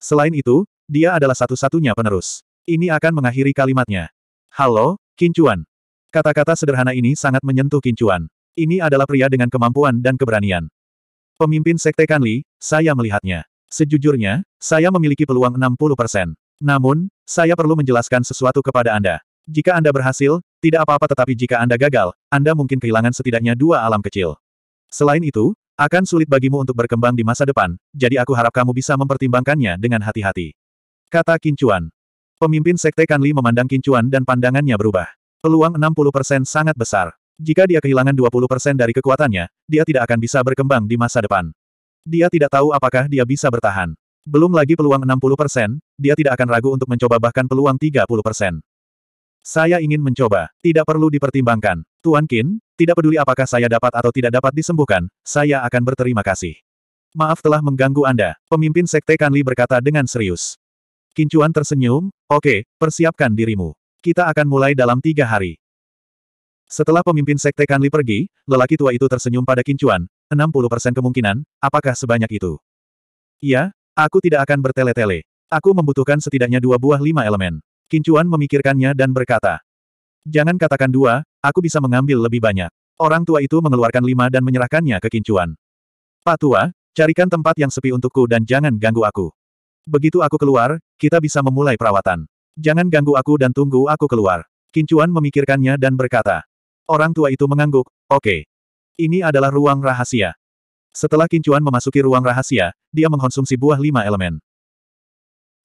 Selain itu, dia adalah satu-satunya penerus. Ini akan mengakhiri kalimatnya. Halo, Kincuan. Kata-kata sederhana ini sangat menyentuh Kincuan. Ini adalah pria dengan kemampuan dan keberanian. Pemimpin Sekte Kanli, saya melihatnya. Sejujurnya, saya memiliki peluang 60%. Namun, saya perlu menjelaskan sesuatu kepada Anda. Jika Anda berhasil, tidak apa-apa tetapi jika Anda gagal, Anda mungkin kehilangan setidaknya dua alam kecil. Selain itu, akan sulit bagimu untuk berkembang di masa depan, jadi aku harap kamu bisa mempertimbangkannya dengan hati-hati. Kata Kincuan. Pemimpin Sekte Kanli memandang Kincuan dan pandangannya berubah. Peluang 60% sangat besar. Jika dia kehilangan 20% dari kekuatannya, dia tidak akan bisa berkembang di masa depan. Dia tidak tahu apakah dia bisa bertahan. Belum lagi peluang 60%, dia tidak akan ragu untuk mencoba bahkan peluang 30%. Saya ingin mencoba, tidak perlu dipertimbangkan. Tuan Kin, tidak peduli apakah saya dapat atau tidak dapat disembuhkan, saya akan berterima kasih. Maaf telah mengganggu Anda, pemimpin Sekte Kanli berkata dengan serius. Kincuan tersenyum, oke, okay, persiapkan dirimu. Kita akan mulai dalam tiga hari. Setelah pemimpin sekte Kanli pergi, lelaki tua itu tersenyum pada Kincuan, 60% kemungkinan, apakah sebanyak itu? Iya, aku tidak akan bertele-tele. Aku membutuhkan setidaknya dua buah lima elemen. Kincuan memikirkannya dan berkata, Jangan katakan dua, aku bisa mengambil lebih banyak. Orang tua itu mengeluarkan lima dan menyerahkannya ke Kincuan. Pak tua, carikan tempat yang sepi untukku dan jangan ganggu aku. Begitu aku keluar, kita bisa memulai perawatan. Jangan ganggu aku dan tunggu aku keluar. Kincuan memikirkannya dan berkata. Orang tua itu mengangguk, oke. Okay. Ini adalah ruang rahasia. Setelah Kincuan memasuki ruang rahasia, dia mengkonsumsi buah lima elemen.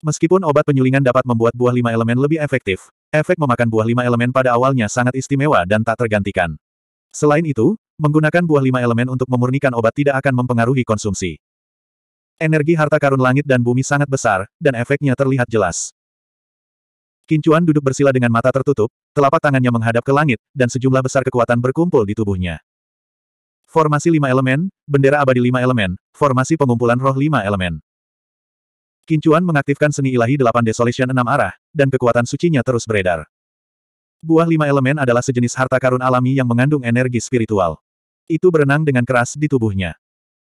Meskipun obat penyulingan dapat membuat buah lima elemen lebih efektif, efek memakan buah lima elemen pada awalnya sangat istimewa dan tak tergantikan. Selain itu, menggunakan buah lima elemen untuk memurnikan obat tidak akan mempengaruhi konsumsi. Energi harta karun langit dan bumi sangat besar, dan efeknya terlihat jelas. Kincuan duduk bersila dengan mata tertutup, telapak tangannya menghadap ke langit, dan sejumlah besar kekuatan berkumpul di tubuhnya. Formasi lima elemen, bendera abadi lima elemen, formasi pengumpulan roh lima elemen. Kincuan mengaktifkan seni ilahi delapan desolation enam arah, dan kekuatan sucinya terus beredar. Buah lima elemen adalah sejenis harta karun alami yang mengandung energi spiritual. Itu berenang dengan keras di tubuhnya.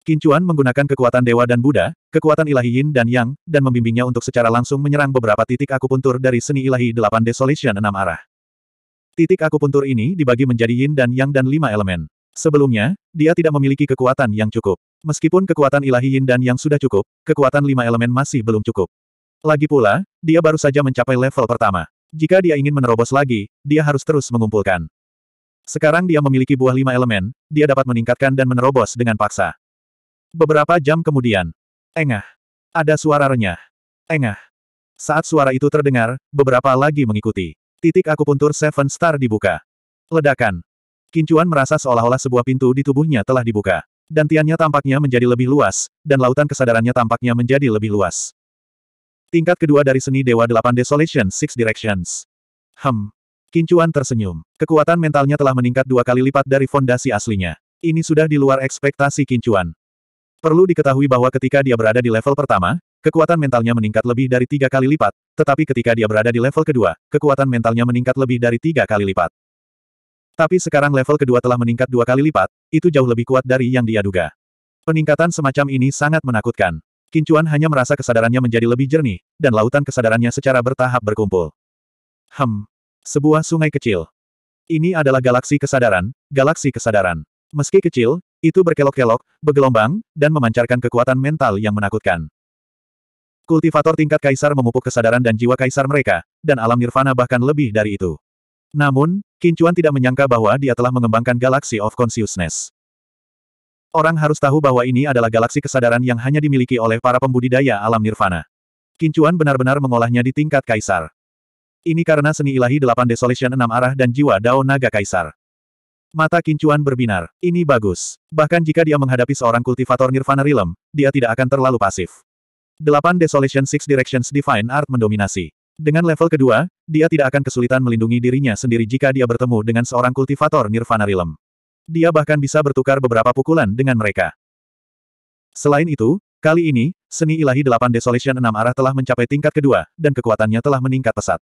Kincuan menggunakan kekuatan Dewa dan Buddha, kekuatan ilahi Yin dan Yang, dan membimbingnya untuk secara langsung menyerang beberapa titik akupuntur dari seni ilahi delapan Desolation enam arah. Titik akupuntur ini dibagi menjadi Yin dan Yang dan lima elemen. Sebelumnya, dia tidak memiliki kekuatan yang cukup. Meskipun kekuatan ilahi Yin dan Yang sudah cukup, kekuatan lima elemen masih belum cukup. Lagi pula, dia baru saja mencapai level pertama. Jika dia ingin menerobos lagi, dia harus terus mengumpulkan. Sekarang dia memiliki buah lima elemen, dia dapat meningkatkan dan menerobos dengan paksa. Beberapa jam kemudian. Engah. Ada suara renyah. Engah. Saat suara itu terdengar, beberapa lagi mengikuti. Titik akupuntur Seven Star dibuka. Ledakan. Kincuan merasa seolah-olah sebuah pintu di tubuhnya telah dibuka. dan tiannya tampaknya menjadi lebih luas, dan lautan kesadarannya tampaknya menjadi lebih luas. Tingkat kedua dari seni Dewa Delapan Desolation Six Directions. Hem. Kincuan tersenyum. Kekuatan mentalnya telah meningkat dua kali lipat dari fondasi aslinya. Ini sudah di luar ekspektasi Kincuan. Perlu diketahui bahwa ketika dia berada di level pertama, kekuatan mentalnya meningkat lebih dari tiga kali lipat, tetapi ketika dia berada di level kedua, kekuatan mentalnya meningkat lebih dari tiga kali lipat. Tapi sekarang level kedua telah meningkat dua kali lipat, itu jauh lebih kuat dari yang dia duga. Peningkatan semacam ini sangat menakutkan. Kincuan hanya merasa kesadarannya menjadi lebih jernih, dan lautan kesadarannya secara bertahap berkumpul. Hmm. Sebuah sungai kecil. Ini adalah galaksi kesadaran, galaksi kesadaran. Meski kecil, itu berkelok-kelok, bergelombang, dan memancarkan kekuatan mental yang menakutkan. Kultivator tingkat kaisar memupuk kesadaran dan jiwa kaisar mereka, dan alam nirvana bahkan lebih dari itu. Namun, Kincuan tidak menyangka bahwa dia telah mengembangkan Galaxy of Consciousness. Orang harus tahu bahwa ini adalah galaksi kesadaran yang hanya dimiliki oleh para pembudidaya alam nirvana. Kincuan benar-benar mengolahnya di tingkat kaisar. Ini karena seni ilahi delapan Desolation enam arah dan jiwa Dao Naga Kaisar. Mata Kincuan berbinar. Ini bagus. Bahkan jika dia menghadapi seorang kultivator Nirvana Realm, dia tidak akan terlalu pasif. 8 Desolation Six Directions Divine Art mendominasi. Dengan level kedua, dia tidak akan kesulitan melindungi dirinya sendiri jika dia bertemu dengan seorang kultivator Nirvana Realm. Dia bahkan bisa bertukar beberapa pukulan dengan mereka. Selain itu, kali ini, seni ilahi delapan Desolation 6 arah telah mencapai tingkat kedua, dan kekuatannya telah meningkat pesat.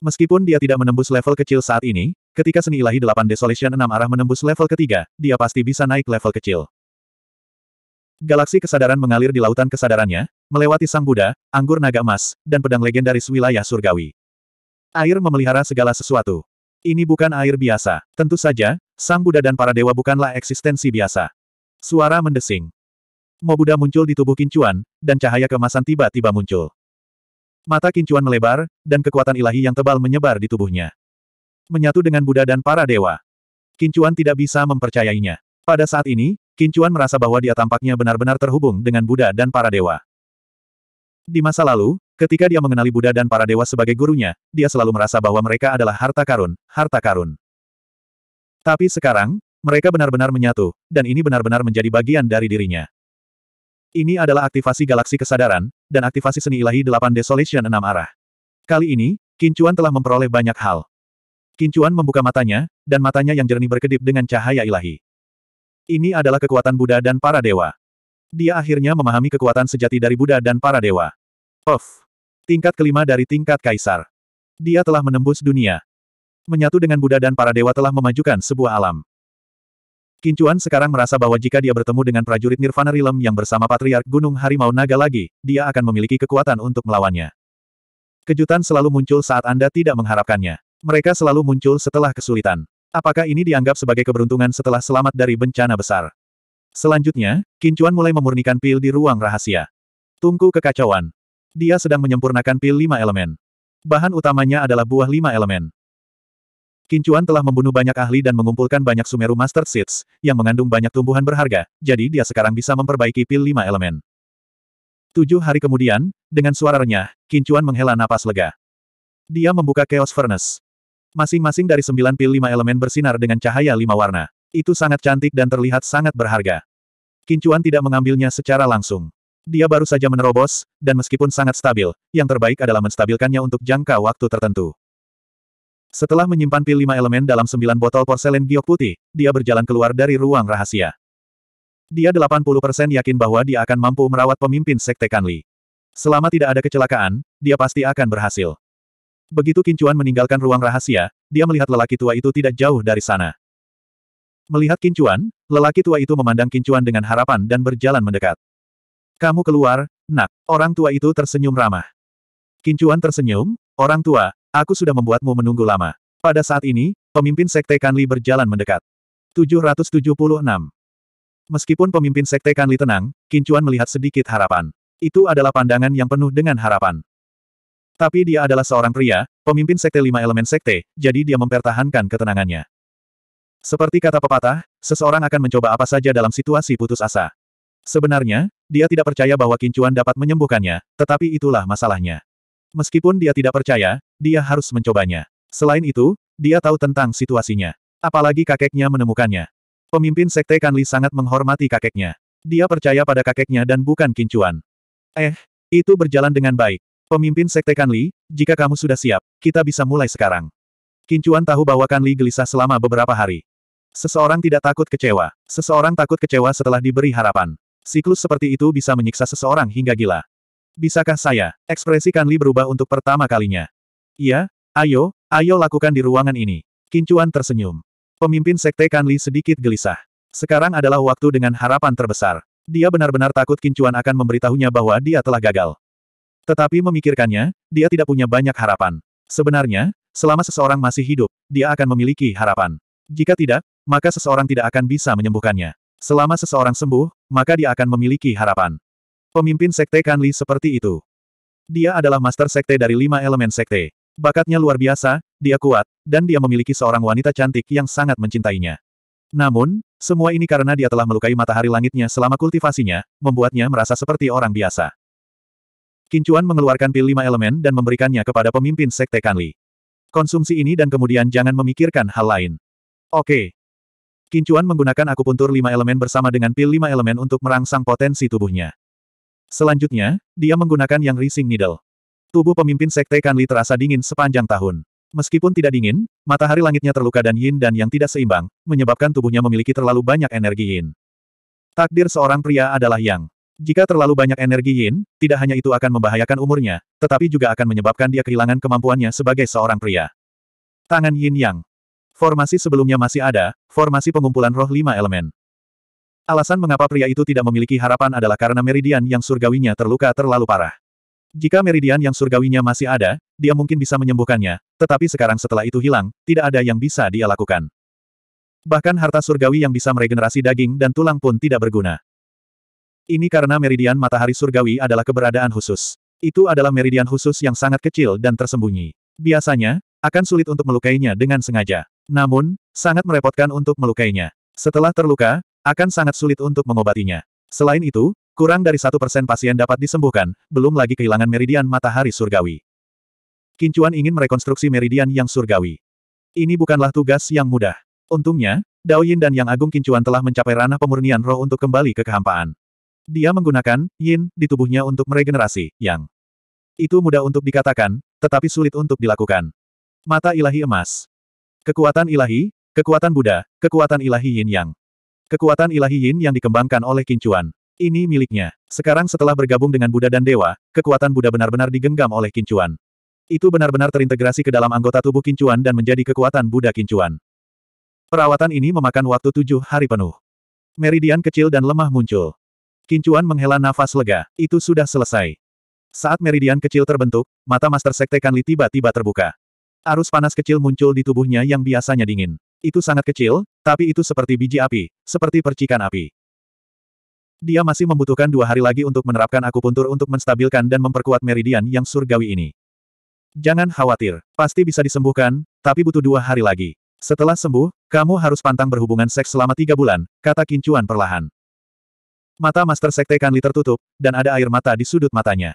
Meskipun dia tidak menembus level kecil saat ini, Ketika seni ilahi delapan Desolation enam arah menembus level ketiga, dia pasti bisa naik level kecil. Galaksi kesadaran mengalir di lautan kesadarannya, melewati Sang Buddha, anggur naga emas, dan pedang legendaris wilayah surgawi. Air memelihara segala sesuatu. Ini bukan air biasa. Tentu saja, Sang Buddha dan para dewa bukanlah eksistensi biasa. Suara mendesing. Mo Buddha muncul di tubuh Kincuan, dan cahaya kemasan tiba-tiba muncul. Mata Kincuan melebar, dan kekuatan ilahi yang tebal menyebar di tubuhnya menyatu dengan Buddha dan para dewa. Kincuan tidak bisa mempercayainya. Pada saat ini, Kincuan merasa bahwa dia tampaknya benar-benar terhubung dengan Buddha dan para dewa. Di masa lalu, ketika dia mengenali Buddha dan para dewa sebagai gurunya, dia selalu merasa bahwa mereka adalah harta karun, harta karun. Tapi sekarang, mereka benar-benar menyatu, dan ini benar-benar menjadi bagian dari dirinya. Ini adalah aktivasi galaksi kesadaran, dan aktivasi seni ilahi 8 Desolation 6 arah. Kali ini, Kincuan telah memperoleh banyak hal. Kincuan membuka matanya, dan matanya yang jernih berkedip dengan cahaya ilahi. Ini adalah kekuatan Buddha dan para dewa. Dia akhirnya memahami kekuatan sejati dari Buddha dan para dewa. Of. Tingkat kelima dari tingkat kaisar. Dia telah menembus dunia. Menyatu dengan Buddha dan para dewa telah memajukan sebuah alam. Kincuan sekarang merasa bahwa jika dia bertemu dengan prajurit Nirvana Rilem yang bersama Patriark Gunung Harimau Naga lagi, dia akan memiliki kekuatan untuk melawannya. Kejutan selalu muncul saat Anda tidak mengharapkannya. Mereka selalu muncul setelah kesulitan. Apakah ini dianggap sebagai keberuntungan setelah selamat dari bencana besar? Selanjutnya, Kincuan mulai memurnikan pil di ruang rahasia. Tungku kekacauan. Dia sedang menyempurnakan pil lima elemen. Bahan utamanya adalah buah lima elemen. Kincuan telah membunuh banyak ahli dan mengumpulkan banyak Sumeru Master Seeds, yang mengandung banyak tumbuhan berharga, jadi dia sekarang bisa memperbaiki pil lima elemen. Tujuh hari kemudian, dengan suara renyah, Kincuan menghela napas lega. Dia membuka Chaos Furnace. Masing-masing dari sembilan pil lima elemen bersinar dengan cahaya lima warna. Itu sangat cantik dan terlihat sangat berharga. Kincuan tidak mengambilnya secara langsung. Dia baru saja menerobos, dan meskipun sangat stabil, yang terbaik adalah menstabilkannya untuk jangka waktu tertentu. Setelah menyimpan pil lima elemen dalam sembilan botol porselen giok putih, dia berjalan keluar dari ruang rahasia. Dia 80% yakin bahwa dia akan mampu merawat pemimpin Sekte Kanli. Selama tidak ada kecelakaan, dia pasti akan berhasil. Begitu Kincuan meninggalkan ruang rahasia, dia melihat lelaki tua itu tidak jauh dari sana. Melihat Kincuan, lelaki tua itu memandang Kincuan dengan harapan dan berjalan mendekat. Kamu keluar, nak. Orang tua itu tersenyum ramah. Kincuan tersenyum, orang tua, aku sudah membuatmu menunggu lama. Pada saat ini, pemimpin Sekte Kanli berjalan mendekat. 776. Meskipun pemimpin Sekte Kanli tenang, Kincuan melihat sedikit harapan. Itu adalah pandangan yang penuh dengan harapan. Tapi dia adalah seorang pria, pemimpin sekte lima elemen sekte, jadi dia mempertahankan ketenangannya. Seperti kata pepatah, seseorang akan mencoba apa saja dalam situasi putus asa. Sebenarnya, dia tidak percaya bahwa kincuan dapat menyembuhkannya, tetapi itulah masalahnya. Meskipun dia tidak percaya, dia harus mencobanya. Selain itu, dia tahu tentang situasinya. Apalagi kakeknya menemukannya. Pemimpin Sekte Kanli sangat menghormati kakeknya. Dia percaya pada kakeknya dan bukan kincuan. Eh, itu berjalan dengan baik. Pemimpin Sekte Kanli, jika kamu sudah siap, kita bisa mulai sekarang. Kincuan tahu bahwa Kanli gelisah selama beberapa hari. Seseorang tidak takut kecewa. Seseorang takut kecewa setelah diberi harapan. Siklus seperti itu bisa menyiksa seseorang hingga gila. Bisakah saya? Ekspresi Kanli berubah untuk pertama kalinya. Iya, ayo, ayo lakukan di ruangan ini. Kincuan tersenyum. Pemimpin Sekte Kanli sedikit gelisah. Sekarang adalah waktu dengan harapan terbesar. Dia benar-benar takut Kincuan akan memberitahunya bahwa dia telah gagal. Tetapi memikirkannya, dia tidak punya banyak harapan. Sebenarnya, selama seseorang masih hidup, dia akan memiliki harapan. Jika tidak, maka seseorang tidak akan bisa menyembuhkannya. Selama seseorang sembuh, maka dia akan memiliki harapan. Pemimpin Sekte Kanli seperti itu. Dia adalah Master Sekte dari lima elemen Sekte. Bakatnya luar biasa, dia kuat, dan dia memiliki seorang wanita cantik yang sangat mencintainya. Namun, semua ini karena dia telah melukai matahari langitnya selama kultivasinya, membuatnya merasa seperti orang biasa. Kincuan mengeluarkan pil lima elemen dan memberikannya kepada pemimpin Sekte Kanli. Konsumsi ini dan kemudian jangan memikirkan hal lain. Oke. Kincuan menggunakan akupuntur lima elemen bersama dengan pil lima elemen untuk merangsang potensi tubuhnya. Selanjutnya, dia menggunakan yang Rising Needle. Tubuh pemimpin Sekte Kanli terasa dingin sepanjang tahun. Meskipun tidak dingin, matahari langitnya terluka dan yin dan yang tidak seimbang, menyebabkan tubuhnya memiliki terlalu banyak energi yin. Takdir seorang pria adalah yang. Jika terlalu banyak energi yin, tidak hanya itu akan membahayakan umurnya, tetapi juga akan menyebabkan dia kehilangan kemampuannya sebagai seorang pria. Tangan yin yang. Formasi sebelumnya masih ada, formasi pengumpulan roh lima elemen. Alasan mengapa pria itu tidak memiliki harapan adalah karena meridian yang surgawinya terluka terlalu parah. Jika meridian yang surgawinya masih ada, dia mungkin bisa menyembuhkannya, tetapi sekarang setelah itu hilang, tidak ada yang bisa dia lakukan. Bahkan harta surgawi yang bisa meregenerasi daging dan tulang pun tidak berguna. Ini karena meridian matahari surgawi adalah keberadaan khusus. Itu adalah meridian khusus yang sangat kecil dan tersembunyi. Biasanya, akan sulit untuk melukainya dengan sengaja. Namun, sangat merepotkan untuk melukainya. Setelah terluka, akan sangat sulit untuk mengobatinya. Selain itu, kurang dari satu persen pasien dapat disembuhkan, belum lagi kehilangan meridian matahari surgawi. Kincuan ingin merekonstruksi meridian yang surgawi. Ini bukanlah tugas yang mudah. Untungnya, Dao Yin dan Yang Agung Kincuan telah mencapai ranah pemurnian roh untuk kembali ke kehampaan. Dia menggunakan yin di tubuhnya untuk meregenerasi yang. Itu mudah untuk dikatakan, tetapi sulit untuk dilakukan. Mata ilahi emas. Kekuatan ilahi, kekuatan Buddha, kekuatan ilahi yin yang. Kekuatan ilahi yin yang dikembangkan oleh Kincuan. Ini miliknya. Sekarang setelah bergabung dengan Buddha dan Dewa, kekuatan Buddha benar-benar digenggam oleh Kincuan. Itu benar-benar terintegrasi ke dalam anggota tubuh Kincuan dan menjadi kekuatan Buddha Kincuan. Perawatan ini memakan waktu tujuh hari penuh. Meridian kecil dan lemah muncul. Kincuan menghela nafas lega, itu sudah selesai. Saat meridian kecil terbentuk, mata Master Sekte Kanli tiba-tiba terbuka. Arus panas kecil muncul di tubuhnya yang biasanya dingin. Itu sangat kecil, tapi itu seperti biji api, seperti percikan api. Dia masih membutuhkan dua hari lagi untuk menerapkan akupuntur untuk menstabilkan dan memperkuat meridian yang surgawi ini. Jangan khawatir, pasti bisa disembuhkan, tapi butuh dua hari lagi. Setelah sembuh, kamu harus pantang berhubungan seks selama tiga bulan, kata Kincuan perlahan. Mata Master Sekte Kanli tertutup, dan ada air mata di sudut matanya.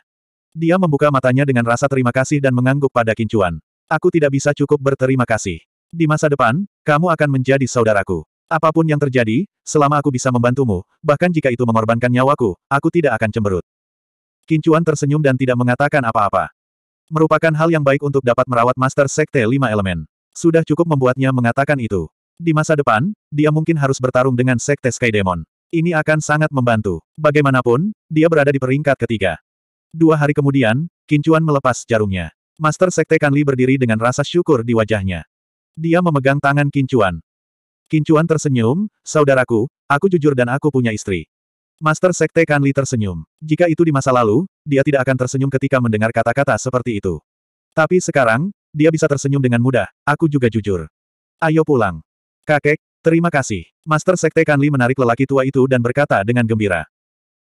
Dia membuka matanya dengan rasa terima kasih dan mengangguk pada Kincuan. Aku tidak bisa cukup berterima kasih. Di masa depan, kamu akan menjadi saudaraku. Apapun yang terjadi, selama aku bisa membantumu, bahkan jika itu mengorbankan nyawaku, aku tidak akan cemberut. Kincuan tersenyum dan tidak mengatakan apa-apa. Merupakan hal yang baik untuk dapat merawat Master Sekte Lima Elemen. Sudah cukup membuatnya mengatakan itu. Di masa depan, dia mungkin harus bertarung dengan Sekte Sky Demon. Ini akan sangat membantu. Bagaimanapun, dia berada di peringkat ketiga. Dua hari kemudian, Kincuan melepas jarumnya. Master Sekte Kanli berdiri dengan rasa syukur di wajahnya. Dia memegang tangan Kincuan. Kincuan tersenyum, saudaraku, aku jujur dan aku punya istri. Master Sekte Kanli tersenyum. Jika itu di masa lalu, dia tidak akan tersenyum ketika mendengar kata-kata seperti itu. Tapi sekarang, dia bisa tersenyum dengan mudah, aku juga jujur. Ayo pulang. Kakek, Terima kasih. Master Sekte Kanli menarik lelaki tua itu dan berkata dengan gembira.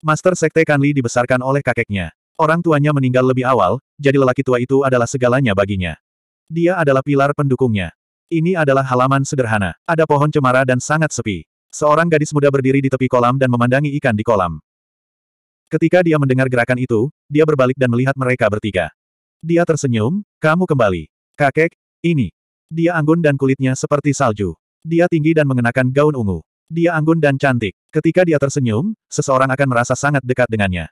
Master Sekte Kanli dibesarkan oleh kakeknya. Orang tuanya meninggal lebih awal, jadi lelaki tua itu adalah segalanya baginya. Dia adalah pilar pendukungnya. Ini adalah halaman sederhana. Ada pohon cemara dan sangat sepi. Seorang gadis muda berdiri di tepi kolam dan memandangi ikan di kolam. Ketika dia mendengar gerakan itu, dia berbalik dan melihat mereka bertiga. Dia tersenyum, kamu kembali. Kakek, ini. Dia anggun dan kulitnya seperti salju. Dia tinggi dan mengenakan gaun ungu. Dia anggun dan cantik. Ketika dia tersenyum, seseorang akan merasa sangat dekat dengannya.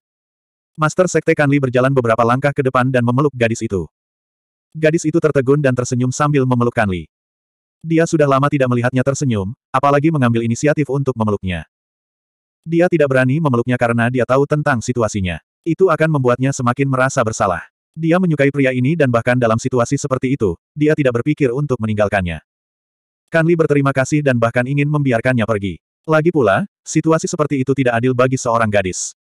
Master Sekte Kanli berjalan beberapa langkah ke depan dan memeluk gadis itu. Gadis itu tertegun dan tersenyum sambil memeluk Kanli. Dia sudah lama tidak melihatnya tersenyum, apalagi mengambil inisiatif untuk memeluknya. Dia tidak berani memeluknya karena dia tahu tentang situasinya. Itu akan membuatnya semakin merasa bersalah. Dia menyukai pria ini dan bahkan dalam situasi seperti itu, dia tidak berpikir untuk meninggalkannya. Kanli berterima kasih dan bahkan ingin membiarkannya pergi. Lagi pula, situasi seperti itu tidak adil bagi seorang gadis.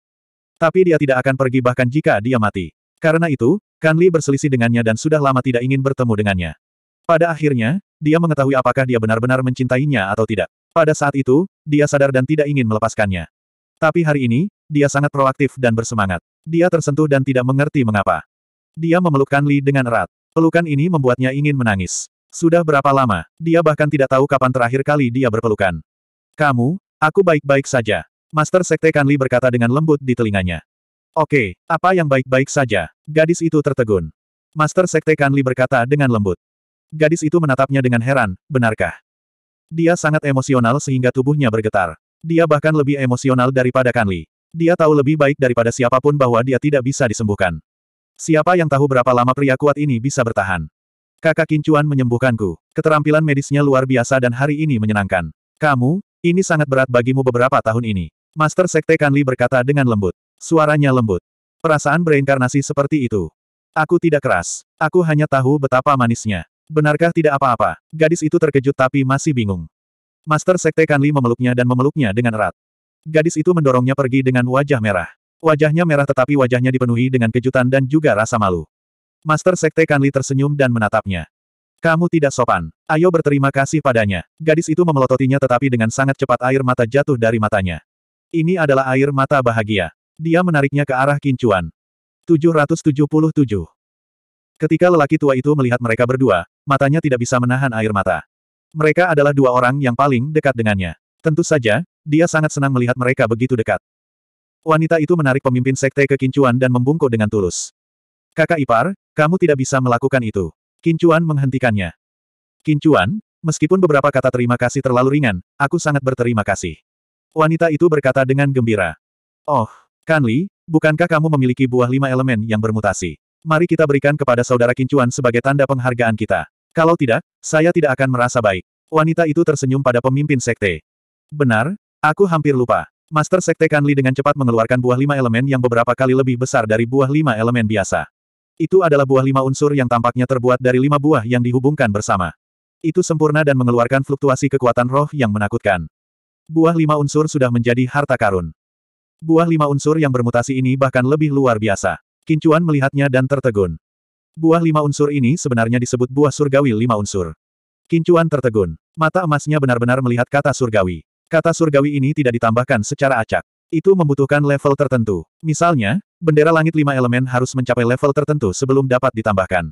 Tapi dia tidak akan pergi bahkan jika dia mati. Karena itu, Kanli berselisih dengannya dan sudah lama tidak ingin bertemu dengannya. Pada akhirnya, dia mengetahui apakah dia benar-benar mencintainya atau tidak. Pada saat itu, dia sadar dan tidak ingin melepaskannya. Tapi hari ini, dia sangat proaktif dan bersemangat. Dia tersentuh dan tidak mengerti mengapa. Dia memeluk Kanli dengan erat. Pelukan ini membuatnya ingin menangis. Sudah berapa lama, dia bahkan tidak tahu kapan terakhir kali dia berpelukan. Kamu, aku baik-baik saja. Master Sekte Kanli berkata dengan lembut di telinganya. Oke, apa yang baik-baik saja? Gadis itu tertegun. Master Sekte Kanli berkata dengan lembut. Gadis itu menatapnya dengan heran, benarkah? Dia sangat emosional sehingga tubuhnya bergetar. Dia bahkan lebih emosional daripada Kanli. Dia tahu lebih baik daripada siapapun bahwa dia tidak bisa disembuhkan. Siapa yang tahu berapa lama pria kuat ini bisa bertahan? Kakak Kincuan menyembuhkanku. Keterampilan medisnya luar biasa dan hari ini menyenangkan. Kamu, ini sangat berat bagimu beberapa tahun ini. Master Sekte Kanli berkata dengan lembut. Suaranya lembut. Perasaan bereinkarnasi seperti itu. Aku tidak keras. Aku hanya tahu betapa manisnya. Benarkah tidak apa-apa? Gadis itu terkejut tapi masih bingung. Master Sekte Kanli memeluknya dan memeluknya dengan erat. Gadis itu mendorongnya pergi dengan wajah merah. Wajahnya merah tetapi wajahnya dipenuhi dengan kejutan dan juga rasa malu. Master Sekte Kanli tersenyum dan menatapnya. Kamu tidak sopan. Ayo berterima kasih padanya. Gadis itu memelototinya tetapi dengan sangat cepat air mata jatuh dari matanya. Ini adalah air mata bahagia. Dia menariknya ke arah kincuan. 777. Ketika lelaki tua itu melihat mereka berdua, matanya tidak bisa menahan air mata. Mereka adalah dua orang yang paling dekat dengannya. Tentu saja, dia sangat senang melihat mereka begitu dekat. Wanita itu menarik pemimpin sekte ke Kincuan dan membungkuk dengan tulus. Kakak ipar, kamu tidak bisa melakukan itu. Kincuan menghentikannya. Kincuan, meskipun beberapa kata terima kasih terlalu ringan, aku sangat berterima kasih. Wanita itu berkata dengan gembira. Oh, Kanli, bukankah kamu memiliki buah lima elemen yang bermutasi? Mari kita berikan kepada saudara Kincuan sebagai tanda penghargaan kita. Kalau tidak, saya tidak akan merasa baik. Wanita itu tersenyum pada pemimpin sekte. Benar, aku hampir lupa. Master Sekte Kanli dengan cepat mengeluarkan buah lima elemen yang beberapa kali lebih besar dari buah lima elemen biasa. Itu adalah buah lima unsur yang tampaknya terbuat dari lima buah yang dihubungkan bersama. Itu sempurna dan mengeluarkan fluktuasi kekuatan roh yang menakutkan. Buah lima unsur sudah menjadi harta karun. Buah lima unsur yang bermutasi ini bahkan lebih luar biasa. Kincuan melihatnya dan tertegun. Buah lima unsur ini sebenarnya disebut buah surgawi lima unsur. Kincuan tertegun. Mata emasnya benar-benar melihat kata surgawi. Kata surgawi ini tidak ditambahkan secara acak. Itu membutuhkan level tertentu. Misalnya, bendera langit lima elemen harus mencapai level tertentu sebelum dapat ditambahkan.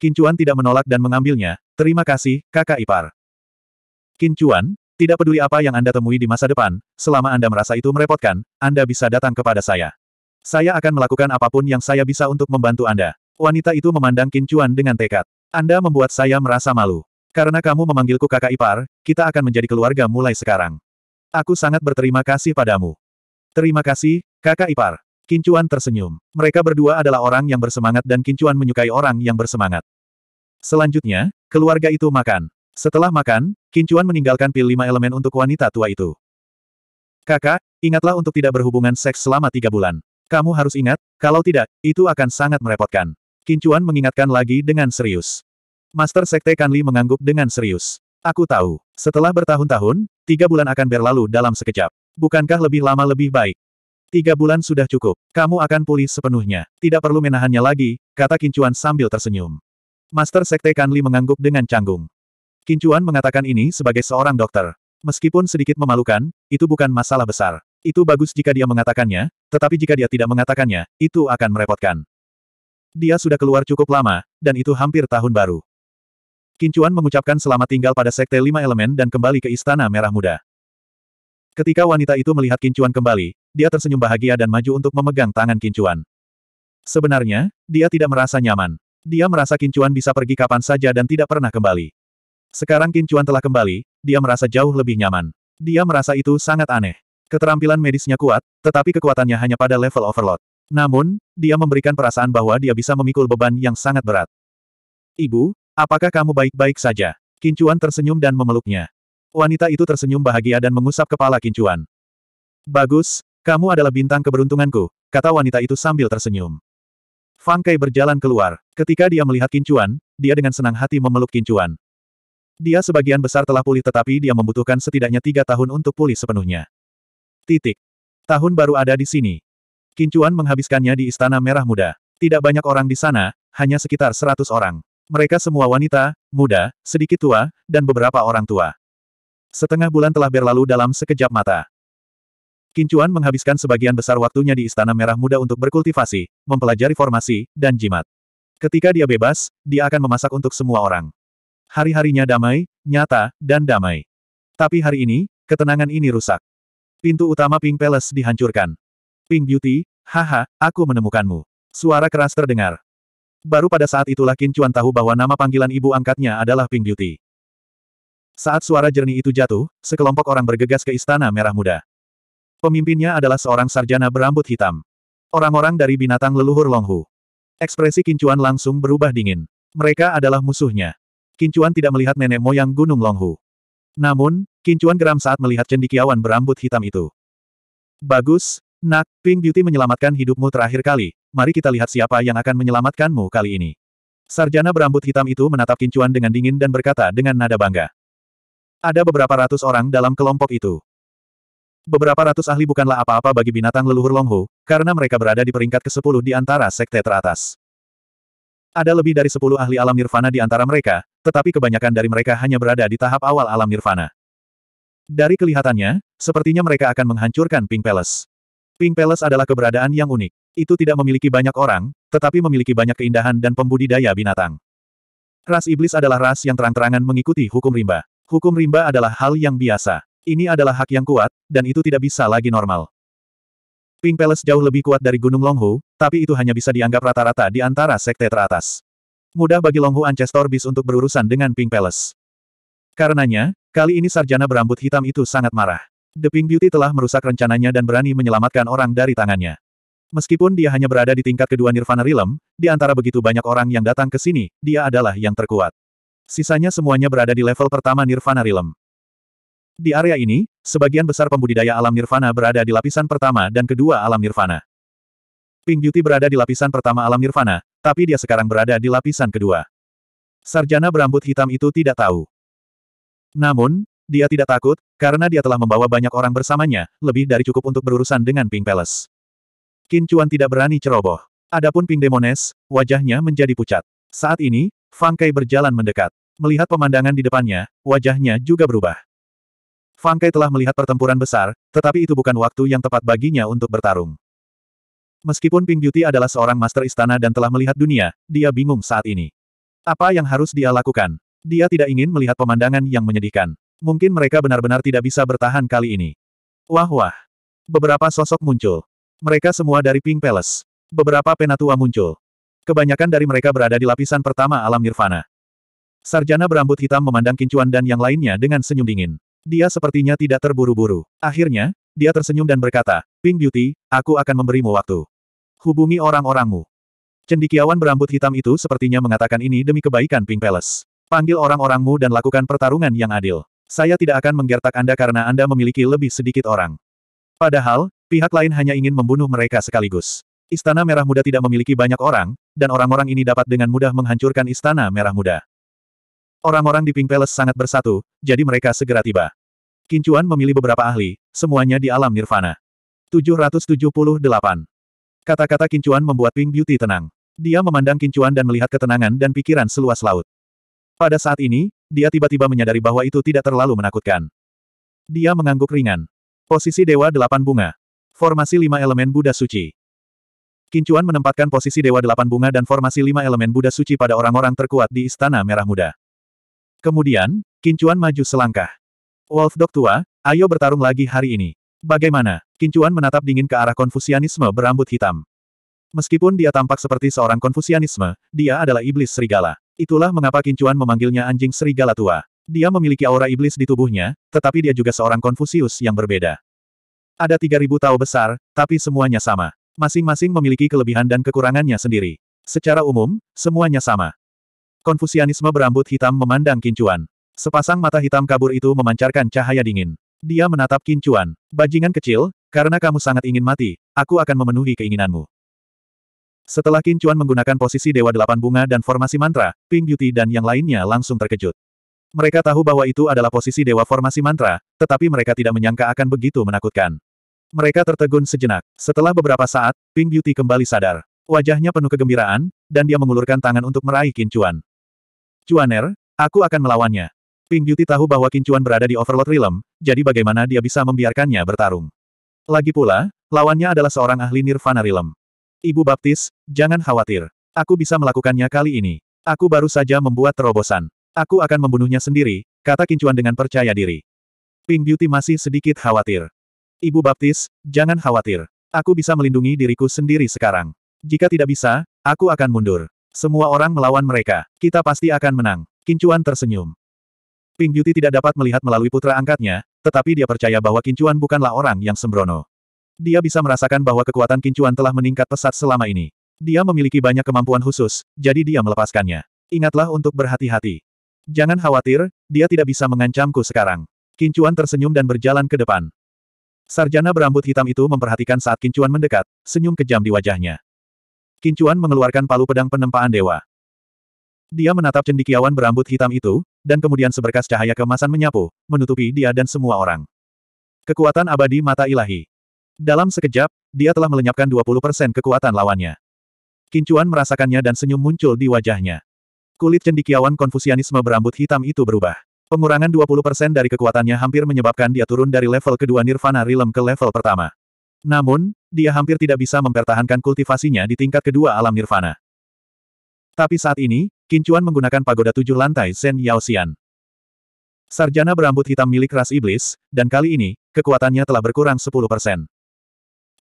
Kincuan tidak menolak dan mengambilnya, terima kasih, kakak ipar. Kincuan, tidak peduli apa yang Anda temui di masa depan, selama Anda merasa itu merepotkan, Anda bisa datang kepada saya. Saya akan melakukan apapun yang saya bisa untuk membantu Anda. Wanita itu memandang Kincuan dengan tekad. Anda membuat saya merasa malu. Karena kamu memanggilku kakak ipar, kita akan menjadi keluarga mulai sekarang. Aku sangat berterima kasih padamu. Terima kasih, kakak ipar. Kincuan tersenyum. Mereka berdua adalah orang yang bersemangat dan Kincuan menyukai orang yang bersemangat. Selanjutnya, keluarga itu makan. Setelah makan, Kincuan meninggalkan pil lima elemen untuk wanita tua itu. Kakak, ingatlah untuk tidak berhubungan seks selama tiga bulan. Kamu harus ingat, kalau tidak, itu akan sangat merepotkan. Kincuan mengingatkan lagi dengan serius. Master Sekte Kanli mengangguk dengan serius. Aku tahu, setelah bertahun-tahun, Tiga bulan akan berlalu dalam sekejap. Bukankah lebih lama lebih baik? Tiga bulan sudah cukup. Kamu akan pulih sepenuhnya. Tidak perlu menahannya lagi, kata Kincuan sambil tersenyum. Master Sekte Kanli mengangguk dengan canggung. Kincuan mengatakan ini sebagai seorang dokter. Meskipun sedikit memalukan, itu bukan masalah besar. Itu bagus jika dia mengatakannya, tetapi jika dia tidak mengatakannya, itu akan merepotkan. Dia sudah keluar cukup lama, dan itu hampir tahun baru. Kincuan mengucapkan selamat tinggal pada Sekte Lima Elemen dan kembali ke Istana Merah Muda. Ketika wanita itu melihat Kincuan kembali, dia tersenyum bahagia dan maju untuk memegang tangan Kincuan. Sebenarnya, dia tidak merasa nyaman. Dia merasa Kincuan bisa pergi kapan saja dan tidak pernah kembali. Sekarang Kincuan telah kembali, dia merasa jauh lebih nyaman. Dia merasa itu sangat aneh. Keterampilan medisnya kuat, tetapi kekuatannya hanya pada level overload. Namun, dia memberikan perasaan bahwa dia bisa memikul beban yang sangat berat. Ibu, Apakah kamu baik-baik saja? Kincuan tersenyum dan memeluknya. Wanita itu tersenyum bahagia dan mengusap kepala Kincuan. Bagus, kamu adalah bintang keberuntunganku, kata wanita itu sambil tersenyum. Fang Kai berjalan keluar. Ketika dia melihat Kincuan, dia dengan senang hati memeluk Kincuan. Dia sebagian besar telah pulih tetapi dia membutuhkan setidaknya tiga tahun untuk pulih sepenuhnya. Titik. Tahun baru ada di sini. Kincuan menghabiskannya di Istana Merah Muda. Tidak banyak orang di sana, hanya sekitar seratus orang. Mereka semua wanita, muda, sedikit tua, dan beberapa orang tua. Setengah bulan telah berlalu dalam sekejap mata. Kincuan menghabiskan sebagian besar waktunya di Istana Merah Muda untuk berkultivasi, mempelajari formasi, dan jimat. Ketika dia bebas, dia akan memasak untuk semua orang. Hari-harinya damai, nyata, dan damai. Tapi hari ini, ketenangan ini rusak. Pintu utama Pink Palace dihancurkan. Pink Beauty, haha, aku menemukanmu. Suara keras terdengar. Baru pada saat itulah Qin Chuan tahu bahwa nama panggilan ibu angkatnya adalah Pink Beauty. Saat suara jernih itu jatuh, sekelompok orang bergegas ke Istana Merah Muda. Pemimpinnya adalah seorang sarjana berambut hitam. Orang-orang dari binatang leluhur Longhu. Ekspresi Kincuan langsung berubah dingin. Mereka adalah musuhnya. Kincuan tidak melihat nenek moyang Gunung Longhu. Namun, Kincuan geram saat melihat cendikiawan berambut hitam itu. Bagus, Nak, Pink Beauty menyelamatkan hidupmu terakhir kali, mari kita lihat siapa yang akan menyelamatkanmu kali ini. Sarjana berambut hitam itu menatap kincuan dengan dingin dan berkata dengan nada bangga. Ada beberapa ratus orang dalam kelompok itu. Beberapa ratus ahli bukanlah apa-apa bagi binatang leluhur Longhu, karena mereka berada di peringkat ke-10 di antara sekte teratas. Ada lebih dari 10 ahli alam nirvana di antara mereka, tetapi kebanyakan dari mereka hanya berada di tahap awal alam nirvana. Dari kelihatannya, sepertinya mereka akan menghancurkan Pink Palace. Pink Palace adalah keberadaan yang unik. Itu tidak memiliki banyak orang, tetapi memiliki banyak keindahan dan pembudidaya binatang. Ras iblis adalah ras yang terang-terangan mengikuti hukum rimba. Hukum rimba adalah hal yang biasa. Ini adalah hak yang kuat, dan itu tidak bisa lagi normal. Pink Palace jauh lebih kuat dari Gunung Longhu, tapi itu hanya bisa dianggap rata-rata di antara sekte teratas. Mudah bagi Longhu Ancestor Beast untuk berurusan dengan Pink Palace. Karenanya, kali ini sarjana berambut hitam itu sangat marah. The Pink Beauty telah merusak rencananya dan berani menyelamatkan orang dari tangannya. Meskipun dia hanya berada di tingkat kedua Nirvana Realm, di antara begitu banyak orang yang datang ke sini, dia adalah yang terkuat. Sisanya semuanya berada di level pertama Nirvana Realm. Di area ini, sebagian besar pembudidaya alam Nirvana berada di lapisan pertama dan kedua alam Nirvana. Pink Beauty berada di lapisan pertama alam Nirvana, tapi dia sekarang berada di lapisan kedua. Sarjana berambut hitam itu tidak tahu. Namun, dia tidak takut, karena dia telah membawa banyak orang bersamanya, lebih dari cukup untuk berurusan dengan Ping Palace. Qin Chuan tidak berani ceroboh. Adapun Ping Demones, wajahnya menjadi pucat. Saat ini, Fang Kai berjalan mendekat. Melihat pemandangan di depannya, wajahnya juga berubah. Fang Kai telah melihat pertempuran besar, tetapi itu bukan waktu yang tepat baginya untuk bertarung. Meskipun Ping Beauty adalah seorang master istana dan telah melihat dunia, dia bingung saat ini. Apa yang harus dia lakukan? Dia tidak ingin melihat pemandangan yang menyedihkan. Mungkin mereka benar-benar tidak bisa bertahan kali ini. Wah-wah. Beberapa sosok muncul. Mereka semua dari Pink Palace. Beberapa penatua muncul. Kebanyakan dari mereka berada di lapisan pertama alam nirvana. Sarjana berambut hitam memandang Kincuan dan yang lainnya dengan senyum dingin. Dia sepertinya tidak terburu-buru. Akhirnya, dia tersenyum dan berkata, Pink Beauty, aku akan memberimu waktu. Hubungi orang-orangmu. Cendikiawan berambut hitam itu sepertinya mengatakan ini demi kebaikan Pink Palace. Panggil orang-orangmu dan lakukan pertarungan yang adil. Saya tidak akan menggertak Anda karena Anda memiliki lebih sedikit orang. Padahal, pihak lain hanya ingin membunuh mereka sekaligus. Istana Merah Muda tidak memiliki banyak orang, dan orang-orang ini dapat dengan mudah menghancurkan Istana Merah Muda. Orang-orang di Pink Palace sangat bersatu, jadi mereka segera tiba. Kincuan memilih beberapa ahli, semuanya di alam nirvana. 778. Kata-kata Kincuan membuat Pink Beauty tenang. Dia memandang Kincuan dan melihat ketenangan dan pikiran seluas laut. Pada saat ini, dia tiba-tiba menyadari bahwa itu tidak terlalu menakutkan. Dia mengangguk ringan. Posisi Dewa Delapan Bunga. Formasi lima elemen Buddha Suci. Kincuan menempatkan posisi Dewa Delapan Bunga dan formasi lima elemen Buddha Suci pada orang-orang terkuat di Istana Merah Muda. Kemudian, Kincuan maju selangkah. Wolf Dog tua, ayo bertarung lagi hari ini. Bagaimana? Kincuan menatap dingin ke arah konfusianisme berambut hitam. Meskipun dia tampak seperti seorang konfusianisme, dia adalah iblis serigala. Itulah mengapa Kincuan memanggilnya anjing serigala tua. Dia memiliki aura iblis di tubuhnya, tetapi dia juga seorang Konfusius yang berbeda. Ada 3000 Tao besar, tapi semuanya sama. Masing-masing memiliki kelebihan dan kekurangannya sendiri. Secara umum, semuanya sama. Konfusianisme berambut hitam memandang Kincuan. Sepasang mata hitam kabur itu memancarkan cahaya dingin. Dia menatap Kincuan. Bajingan kecil, karena kamu sangat ingin mati, aku akan memenuhi keinginanmu. Setelah Qin Chuan menggunakan posisi Dewa Delapan Bunga dan formasi mantra, Ping Beauty dan yang lainnya langsung terkejut. Mereka tahu bahwa itu adalah posisi Dewa formasi mantra, tetapi mereka tidak menyangka akan begitu menakutkan. Mereka tertegun sejenak. Setelah beberapa saat, Ping Beauty kembali sadar. Wajahnya penuh kegembiraan, dan dia mengulurkan tangan untuk meraih Qin Chuan. Chuaner, aku akan melawannya. Ping Beauty tahu bahwa Qin Chuan berada di Overlord Realm, jadi bagaimana dia bisa membiarkannya bertarung. Lagi pula, lawannya adalah seorang ahli Nirvana Realm. Ibu Baptis, jangan khawatir. Aku bisa melakukannya kali ini. Aku baru saja membuat terobosan. Aku akan membunuhnya sendiri, kata Kincuan dengan percaya diri. Pink Beauty masih sedikit khawatir. Ibu Baptis, jangan khawatir. Aku bisa melindungi diriku sendiri sekarang. Jika tidak bisa, aku akan mundur. Semua orang melawan mereka. Kita pasti akan menang. Kincuan tersenyum. Pink Beauty tidak dapat melihat melalui putra angkatnya, tetapi dia percaya bahwa Kincuan bukanlah orang yang sembrono. Dia bisa merasakan bahwa kekuatan kincuan telah meningkat pesat selama ini. Dia memiliki banyak kemampuan khusus, jadi dia melepaskannya. Ingatlah untuk berhati-hati. Jangan khawatir, dia tidak bisa mengancamku sekarang. Kincuan tersenyum dan berjalan ke depan. Sarjana berambut hitam itu memperhatikan saat Kincuan mendekat, senyum kejam di wajahnya. Kincuan mengeluarkan palu pedang penempaan dewa. Dia menatap cendikiawan berambut hitam itu, dan kemudian seberkas cahaya kemasan menyapu, menutupi dia dan semua orang. Kekuatan abadi mata ilahi. Dalam sekejap, dia telah melenyapkan 20% kekuatan lawannya. Kincuan merasakannya dan senyum muncul di wajahnya. Kulit cendikiawan konfusianisme berambut hitam itu berubah. Pengurangan 20% dari kekuatannya hampir menyebabkan dia turun dari level kedua Nirvana Realm ke level pertama. Namun, dia hampir tidak bisa mempertahankan kultivasinya di tingkat kedua alam Nirvana. Tapi saat ini, Kincuan menggunakan pagoda tujuh lantai Zen Yaosian. Sarjana berambut hitam milik ras iblis, dan kali ini, kekuatannya telah berkurang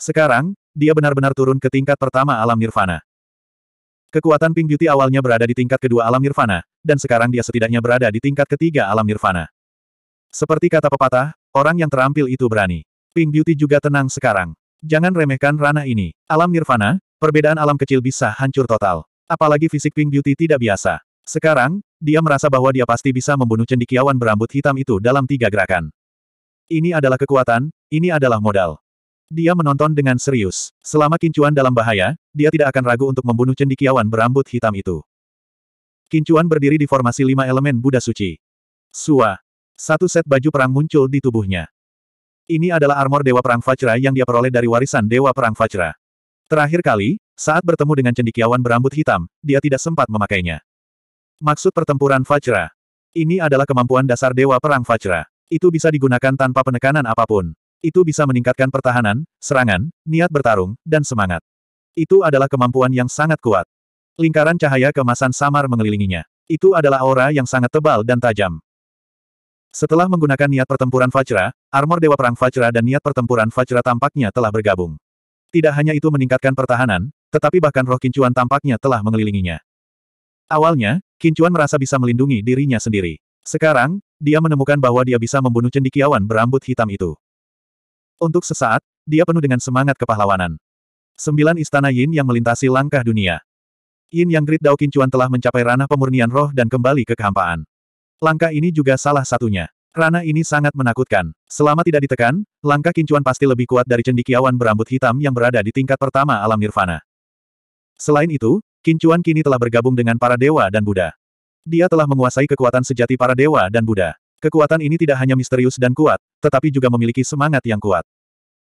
sekarang, dia benar-benar turun ke tingkat pertama alam nirvana. Kekuatan Pink Beauty awalnya berada di tingkat kedua alam nirvana, dan sekarang dia setidaknya berada di tingkat ketiga alam nirvana. Seperti kata pepatah, orang yang terampil itu berani. Pink Beauty juga tenang sekarang. Jangan remehkan ranah ini. Alam nirvana, perbedaan alam kecil bisa hancur total. Apalagi fisik Pink Beauty tidak biasa. Sekarang, dia merasa bahwa dia pasti bisa membunuh cendikiawan berambut hitam itu dalam tiga gerakan. Ini adalah kekuatan, ini adalah modal. Dia menonton dengan serius. Selama Kincuan dalam bahaya, dia tidak akan ragu untuk membunuh cendikiawan berambut hitam itu. Kincuan berdiri di formasi lima elemen Buddha Suci. Sua. Satu set baju perang muncul di tubuhnya. Ini adalah armor Dewa Perang Fajra yang dia peroleh dari warisan Dewa Perang Fajra. Terakhir kali, saat bertemu dengan cendikiawan berambut hitam, dia tidak sempat memakainya. Maksud pertempuran Fajra. Ini adalah kemampuan dasar Dewa Perang Fajra. Itu bisa digunakan tanpa penekanan apapun. Itu bisa meningkatkan pertahanan, serangan, niat bertarung, dan semangat. Itu adalah kemampuan yang sangat kuat. Lingkaran cahaya kemasan samar mengelilinginya. Itu adalah aura yang sangat tebal dan tajam. Setelah menggunakan niat pertempuran Vajra, armor Dewa Perang Vajra dan niat pertempuran Vajra tampaknya telah bergabung. Tidak hanya itu meningkatkan pertahanan, tetapi bahkan roh kincuan tampaknya telah mengelilinginya. Awalnya, kincuan merasa bisa melindungi dirinya sendiri. Sekarang, dia menemukan bahwa dia bisa membunuh cendikiawan berambut hitam itu. Untuk sesaat, dia penuh dengan semangat kepahlawanan. Sembilan istana Yin yang melintasi langkah dunia. Yin Yang Great Dao Kincuan telah mencapai ranah pemurnian roh dan kembali ke kehampaan. Langkah ini juga salah satunya. Ranah ini sangat menakutkan. Selama tidak ditekan, langkah Kincuan pasti lebih kuat dari cendikiawan berambut hitam yang berada di tingkat pertama alam nirvana. Selain itu, Kincuan kini telah bergabung dengan para dewa dan Buddha. Dia telah menguasai kekuatan sejati para dewa dan Buddha. Kekuatan ini tidak hanya misterius dan kuat, tetapi juga memiliki semangat yang kuat.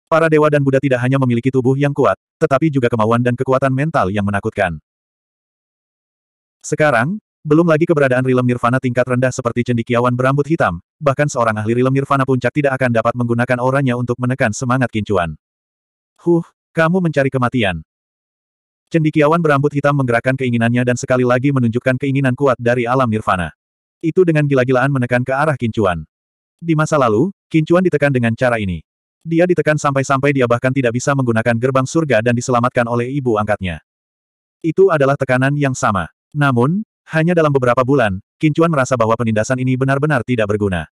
Para dewa dan Buddha tidak hanya memiliki tubuh yang kuat, tetapi juga kemauan dan kekuatan mental yang menakutkan. Sekarang, belum lagi keberadaan rilem nirvana tingkat rendah seperti cendikiawan berambut hitam, bahkan seorang ahli rilem nirvana puncak tidak akan dapat menggunakan orangnya untuk menekan semangat kincuan. Huh, kamu mencari kematian. Cendikiawan berambut hitam menggerakkan keinginannya dan sekali lagi menunjukkan keinginan kuat dari alam nirvana. Itu dengan gila-gilaan menekan ke arah Kincuan. Di masa lalu, Kincuan ditekan dengan cara ini. Dia ditekan sampai-sampai dia bahkan tidak bisa menggunakan gerbang surga dan diselamatkan oleh ibu angkatnya. Itu adalah tekanan yang sama. Namun, hanya dalam beberapa bulan, Kincuan merasa bahwa penindasan ini benar-benar tidak berguna.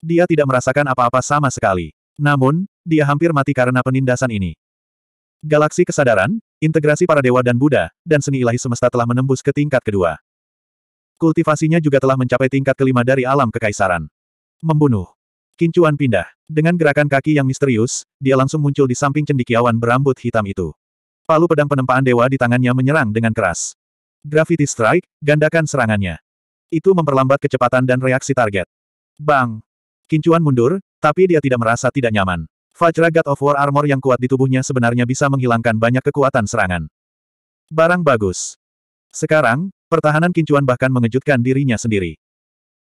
Dia tidak merasakan apa-apa sama sekali. Namun, dia hampir mati karena penindasan ini. Galaksi Kesadaran, Integrasi Para Dewa dan Buddha, dan Seni Ilahi Semesta telah menembus ke tingkat kedua. Kultivasinya juga telah mencapai tingkat kelima dari alam kekaisaran. Membunuh. Kincuan pindah. Dengan gerakan kaki yang misterius, dia langsung muncul di samping cendikiawan berambut hitam itu. Palu pedang penempaan dewa di tangannya menyerang dengan keras. Gravity Strike, gandakan serangannya. Itu memperlambat kecepatan dan reaksi target. Bang! Kincuan mundur, tapi dia tidak merasa tidak nyaman. Vajra God of War Armor yang kuat di tubuhnya sebenarnya bisa menghilangkan banyak kekuatan serangan. Barang bagus. Sekarang, Pertahanan Kincuan bahkan mengejutkan dirinya sendiri.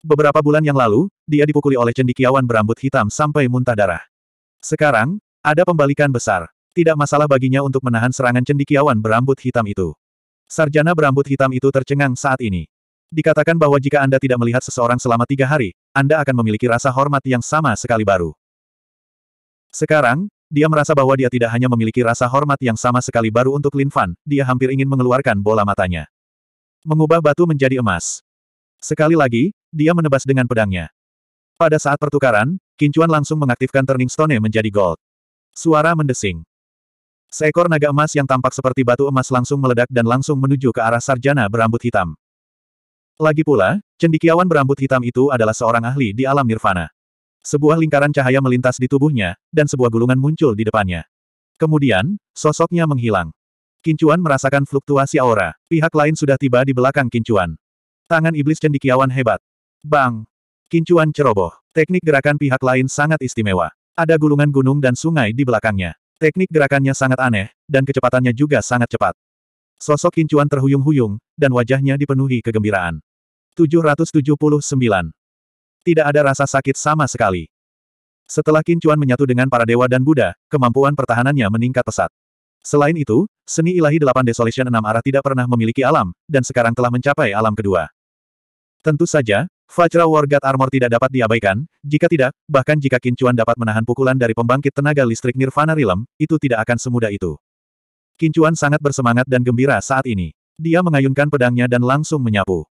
Beberapa bulan yang lalu, dia dipukuli oleh cendikiawan berambut hitam sampai muntah darah. Sekarang, ada pembalikan besar. Tidak masalah baginya untuk menahan serangan cendikiawan berambut hitam itu. Sarjana berambut hitam itu tercengang saat ini. Dikatakan bahwa jika Anda tidak melihat seseorang selama tiga hari, Anda akan memiliki rasa hormat yang sama sekali baru. Sekarang, dia merasa bahwa dia tidak hanya memiliki rasa hormat yang sama sekali baru untuk Lin Fan, dia hampir ingin mengeluarkan bola matanya. Mengubah batu menjadi emas. Sekali lagi, dia menebas dengan pedangnya. Pada saat pertukaran, Kincuan langsung mengaktifkan Turning Stone menjadi gold. Suara mendesing. Seekor naga emas yang tampak seperti batu emas langsung meledak dan langsung menuju ke arah sarjana berambut hitam. Lagi pula, cendikiawan berambut hitam itu adalah seorang ahli di alam nirvana. Sebuah lingkaran cahaya melintas di tubuhnya, dan sebuah gulungan muncul di depannya. Kemudian, sosoknya menghilang. Kincuan merasakan fluktuasi aura. Pihak lain sudah tiba di belakang Kincuan. Tangan iblis cendikiawan hebat. Bang! Kincuan ceroboh. Teknik gerakan pihak lain sangat istimewa. Ada gulungan gunung dan sungai di belakangnya. Teknik gerakannya sangat aneh, dan kecepatannya juga sangat cepat. Sosok Kincuan terhuyung-huyung, dan wajahnya dipenuhi kegembiraan. 779. Tidak ada rasa sakit sama sekali. Setelah Kincuan menyatu dengan para dewa dan Buddha, kemampuan pertahanannya meningkat pesat. Selain itu, seni ilahi delapan Desolation enam arah tidak pernah memiliki alam, dan sekarang telah mencapai alam kedua. Tentu saja, Vajra Wargat Armor tidak dapat diabaikan, jika tidak, bahkan jika Kincuan dapat menahan pukulan dari pembangkit tenaga listrik Nirvana Realm, itu tidak akan semudah itu. Kincuan sangat bersemangat dan gembira saat ini. Dia mengayunkan pedangnya dan langsung menyapu.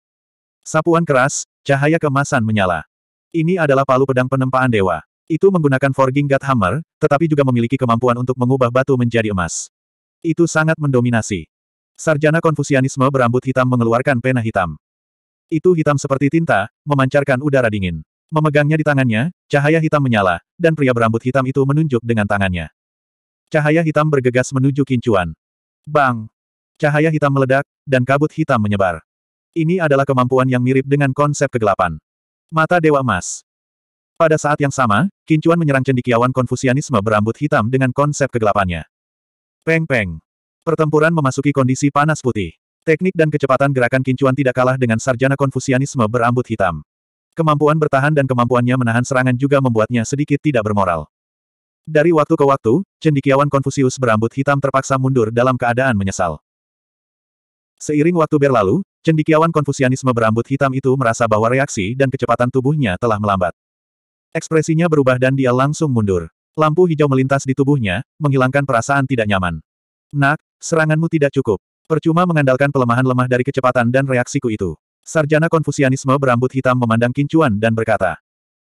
Sapuan keras, cahaya kemasan menyala. Ini adalah palu pedang penempaan dewa. Itu menggunakan forging God Hammer, tetapi juga memiliki kemampuan untuk mengubah batu menjadi emas. Itu sangat mendominasi. Sarjana Konfusianisme berambut hitam mengeluarkan pena hitam. Itu hitam seperti tinta, memancarkan udara dingin. Memegangnya di tangannya, cahaya hitam menyala, dan pria berambut hitam itu menunjuk dengan tangannya. Cahaya hitam bergegas menuju kincuan. Bang! Cahaya hitam meledak, dan kabut hitam menyebar. Ini adalah kemampuan yang mirip dengan konsep kegelapan. Mata Dewa Emas. Pada saat yang sama, Kincuan menyerang cendikiawan Konfusianisme berambut hitam dengan konsep kegelapannya. Peng-peng. Pertempuran memasuki kondisi panas putih. Teknik dan kecepatan gerakan kincuan tidak kalah dengan sarjana konfusianisme berambut hitam. Kemampuan bertahan dan kemampuannya menahan serangan juga membuatnya sedikit tidak bermoral. Dari waktu ke waktu, cendikiawan Konfusius berambut hitam terpaksa mundur dalam keadaan menyesal. Seiring waktu berlalu, cendikiawan konfusianisme berambut hitam itu merasa bahwa reaksi dan kecepatan tubuhnya telah melambat. Ekspresinya berubah dan dia langsung mundur. Lampu hijau melintas di tubuhnya, menghilangkan perasaan tidak nyaman. Nak, seranganmu tidak cukup. Percuma mengandalkan pelemahan lemah dari kecepatan dan reaksiku itu. Sarjana Konfusianisme berambut hitam memandang Kincuan dan berkata.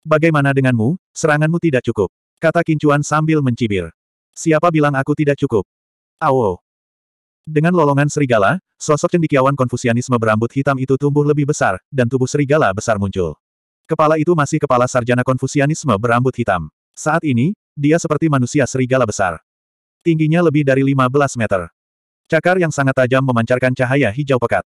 Bagaimana denganmu, seranganmu tidak cukup. Kata Kincuan sambil mencibir. Siapa bilang aku tidak cukup? Awo. Dengan lolongan serigala, sosok cendikiawan konfusianisme berambut hitam itu tumbuh lebih besar, dan tubuh serigala besar muncul. Kepala itu masih kepala sarjana konfusianisme berambut hitam. Saat ini, dia seperti manusia serigala besar. Tingginya lebih dari 15 meter. Cakar yang sangat tajam memancarkan cahaya hijau pekat.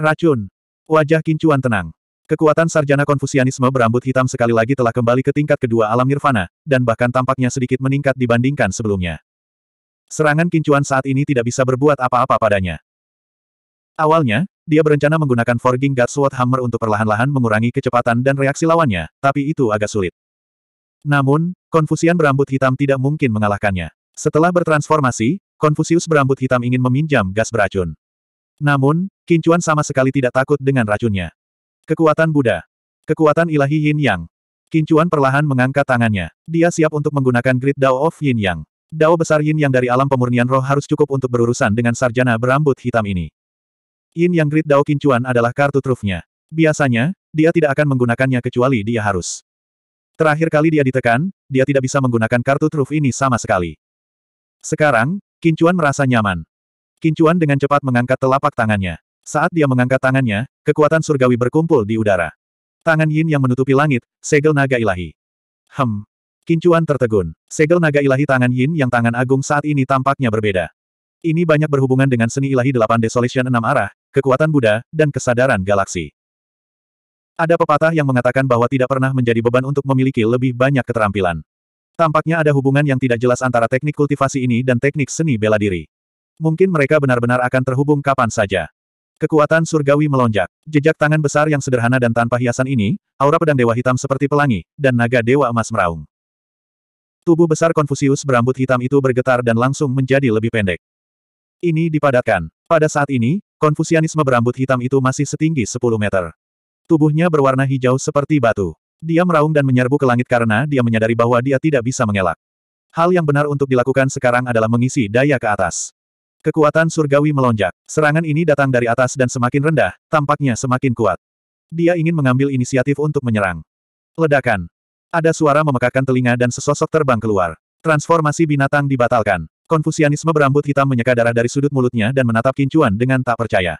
Racun. Wajah Kincuan tenang. Kekuatan sarjana konfusianisme berambut hitam sekali lagi telah kembali ke tingkat kedua alam nirvana, dan bahkan tampaknya sedikit meningkat dibandingkan sebelumnya. Serangan Kincuan saat ini tidak bisa berbuat apa-apa padanya. Awalnya, dia berencana menggunakan Forging God Sword Hammer untuk perlahan-lahan mengurangi kecepatan dan reaksi lawannya, tapi itu agak sulit. Namun, Konfusian berambut hitam tidak mungkin mengalahkannya. Setelah bertransformasi, Konfusius berambut hitam ingin meminjam gas beracun. Namun, Kincuan sama sekali tidak takut dengan racunnya. Kekuatan Buddha. Kekuatan ilahi Yin Yang. Kincuan perlahan mengangkat tangannya. Dia siap untuk menggunakan Grid Dao of Yin Yang. Dao besar Yin Yang dari alam pemurnian roh harus cukup untuk berurusan dengan sarjana berambut hitam ini. Yin Yang Grid Dao Kincuan adalah kartu trufnya. Biasanya, dia tidak akan menggunakannya kecuali dia harus. Terakhir kali dia ditekan, dia tidak bisa menggunakan kartu truf ini sama sekali. Sekarang, Kincuan merasa nyaman. Kincuan dengan cepat mengangkat telapak tangannya. Saat dia mengangkat tangannya, kekuatan surgawi berkumpul di udara. Tangan Yin yang menutupi langit, segel naga ilahi. Hem. Kincuan tertegun. Segel naga ilahi tangan Yin yang tangan agung saat ini tampaknya berbeda. Ini banyak berhubungan dengan seni ilahi delapan desolation enam arah, kekuatan Buddha, dan kesadaran galaksi. Ada pepatah yang mengatakan bahwa tidak pernah menjadi beban untuk memiliki lebih banyak keterampilan. Tampaknya ada hubungan yang tidak jelas antara teknik kultivasi ini dan teknik seni bela diri. Mungkin mereka benar-benar akan terhubung kapan saja. Kekuatan surgawi melonjak. Jejak tangan besar yang sederhana dan tanpa hiasan ini, aura pedang dewa hitam seperti pelangi, dan naga dewa emas meraung. Tubuh besar Konfusius berambut hitam itu bergetar dan langsung menjadi lebih pendek. Ini dipadatkan. Pada saat ini, Konfusianisme berambut hitam itu masih setinggi 10 meter. Tubuhnya berwarna hijau seperti batu. Dia meraung dan menyerbu ke langit karena dia menyadari bahwa dia tidak bisa mengelak. Hal yang benar untuk dilakukan sekarang adalah mengisi daya ke atas. Kekuatan surgawi melonjak. Serangan ini datang dari atas dan semakin rendah, tampaknya semakin kuat. Dia ingin mengambil inisiatif untuk menyerang. Ledakan. Ada suara memekakan telinga dan sesosok terbang keluar. Transformasi binatang dibatalkan. Konfusianisme berambut hitam menyeka darah dari sudut mulutnya dan menatap kincuan dengan tak percaya.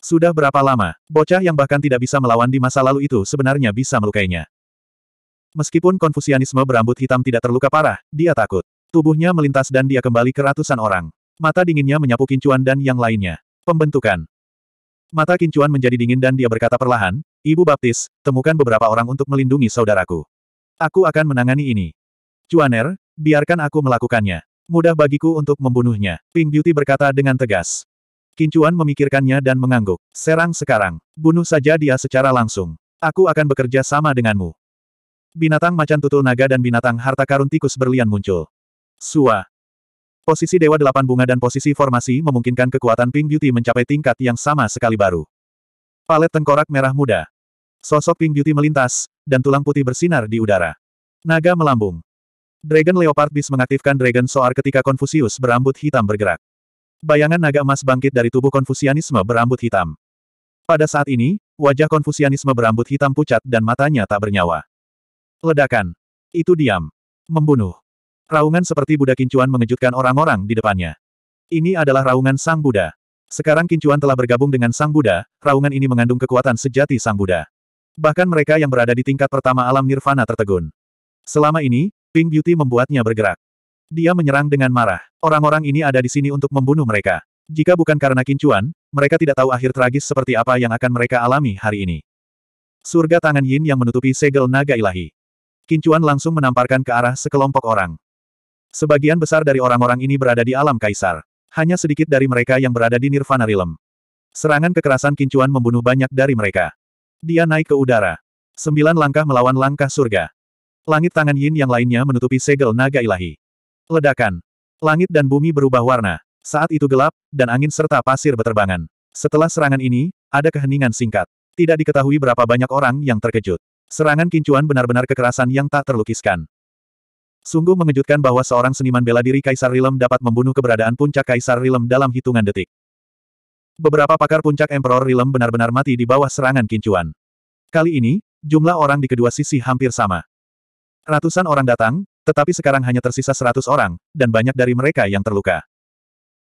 Sudah berapa lama, bocah yang bahkan tidak bisa melawan di masa lalu itu sebenarnya bisa melukainya. Meskipun konfusianisme berambut hitam tidak terluka parah, dia takut. Tubuhnya melintas dan dia kembali ke ratusan orang. Mata dinginnya menyapu kincuan dan yang lainnya. Pembentukan. Mata kincuan menjadi dingin dan dia berkata perlahan, Ibu Baptis, temukan beberapa orang untuk melindungi saudaraku. Aku akan menangani ini. Cuaner, biarkan aku melakukannya. Mudah bagiku untuk membunuhnya. Pink Beauty berkata dengan tegas. Kincuan memikirkannya dan mengangguk. Serang sekarang. Bunuh saja dia secara langsung. Aku akan bekerja sama denganmu. Binatang macan tutul naga dan binatang harta karun tikus berlian muncul. Sua. Posisi Dewa Delapan Bunga dan posisi formasi memungkinkan kekuatan Pink Beauty mencapai tingkat yang sama sekali baru. Palet tengkorak merah muda. Sosok Pink Beauty melintas, dan tulang putih bersinar di udara. Naga melambung. Dragon Leopard Beast mengaktifkan Dragon Soar ketika Confucius berambut hitam bergerak. Bayangan naga emas bangkit dari tubuh konfusianisme berambut hitam. Pada saat ini, wajah konfusianisme berambut hitam pucat dan matanya tak bernyawa. Ledakan. Itu diam. Membunuh. Raungan seperti Buddha Kincuan mengejutkan orang-orang di depannya. Ini adalah raungan Sang Buddha. Sekarang Kincuan telah bergabung dengan Sang Buddha, raungan ini mengandung kekuatan sejati Sang Buddha. Bahkan mereka yang berada di tingkat pertama alam nirvana tertegun. Selama ini, Pink Beauty membuatnya bergerak. Dia menyerang dengan marah. Orang-orang ini ada di sini untuk membunuh mereka. Jika bukan karena kincuan, mereka tidak tahu akhir tragis seperti apa yang akan mereka alami hari ini. Surga tangan Yin yang menutupi segel naga ilahi. Kincuan langsung menamparkan ke arah sekelompok orang. Sebagian besar dari orang-orang ini berada di alam kaisar. Hanya sedikit dari mereka yang berada di Nirvana Realm. Serangan kekerasan kincuan membunuh banyak dari mereka. Dia naik ke udara. Sembilan langkah melawan langkah surga. Langit tangan Yin yang lainnya menutupi segel naga ilahi. Ledakan. Langit dan bumi berubah warna. Saat itu gelap, dan angin serta pasir beterbangan. Setelah serangan ini, ada keheningan singkat. Tidak diketahui berapa banyak orang yang terkejut. Serangan kincuan benar-benar kekerasan yang tak terlukiskan. Sungguh mengejutkan bahwa seorang seniman bela diri Kaisar Rilem dapat membunuh keberadaan puncak Kaisar Rilem dalam hitungan detik. Beberapa pakar puncak Emperor Rilem benar-benar mati di bawah serangan kincuan. Kali ini, jumlah orang di kedua sisi hampir sama. Ratusan orang datang, tetapi sekarang hanya tersisa seratus orang, dan banyak dari mereka yang terluka.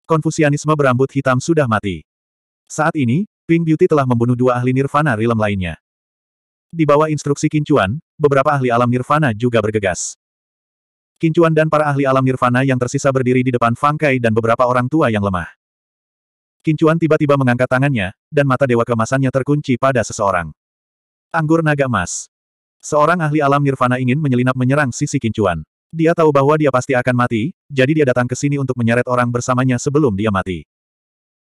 Konfusianisme berambut hitam sudah mati. Saat ini, Pink Beauty telah membunuh dua ahli nirvana rilem lainnya. Di bawah instruksi Kincuan, beberapa ahli alam nirvana juga bergegas. Kincuan dan para ahli alam nirvana yang tersisa berdiri di depan Fangkai dan beberapa orang tua yang lemah. Kincuan tiba-tiba mengangkat tangannya, dan mata dewa kemasannya terkunci pada seseorang. Anggur naga emas. Seorang ahli alam nirvana ingin menyelinap menyerang sisi kincuan. Dia tahu bahwa dia pasti akan mati, jadi dia datang ke sini untuk menyeret orang bersamanya sebelum dia mati.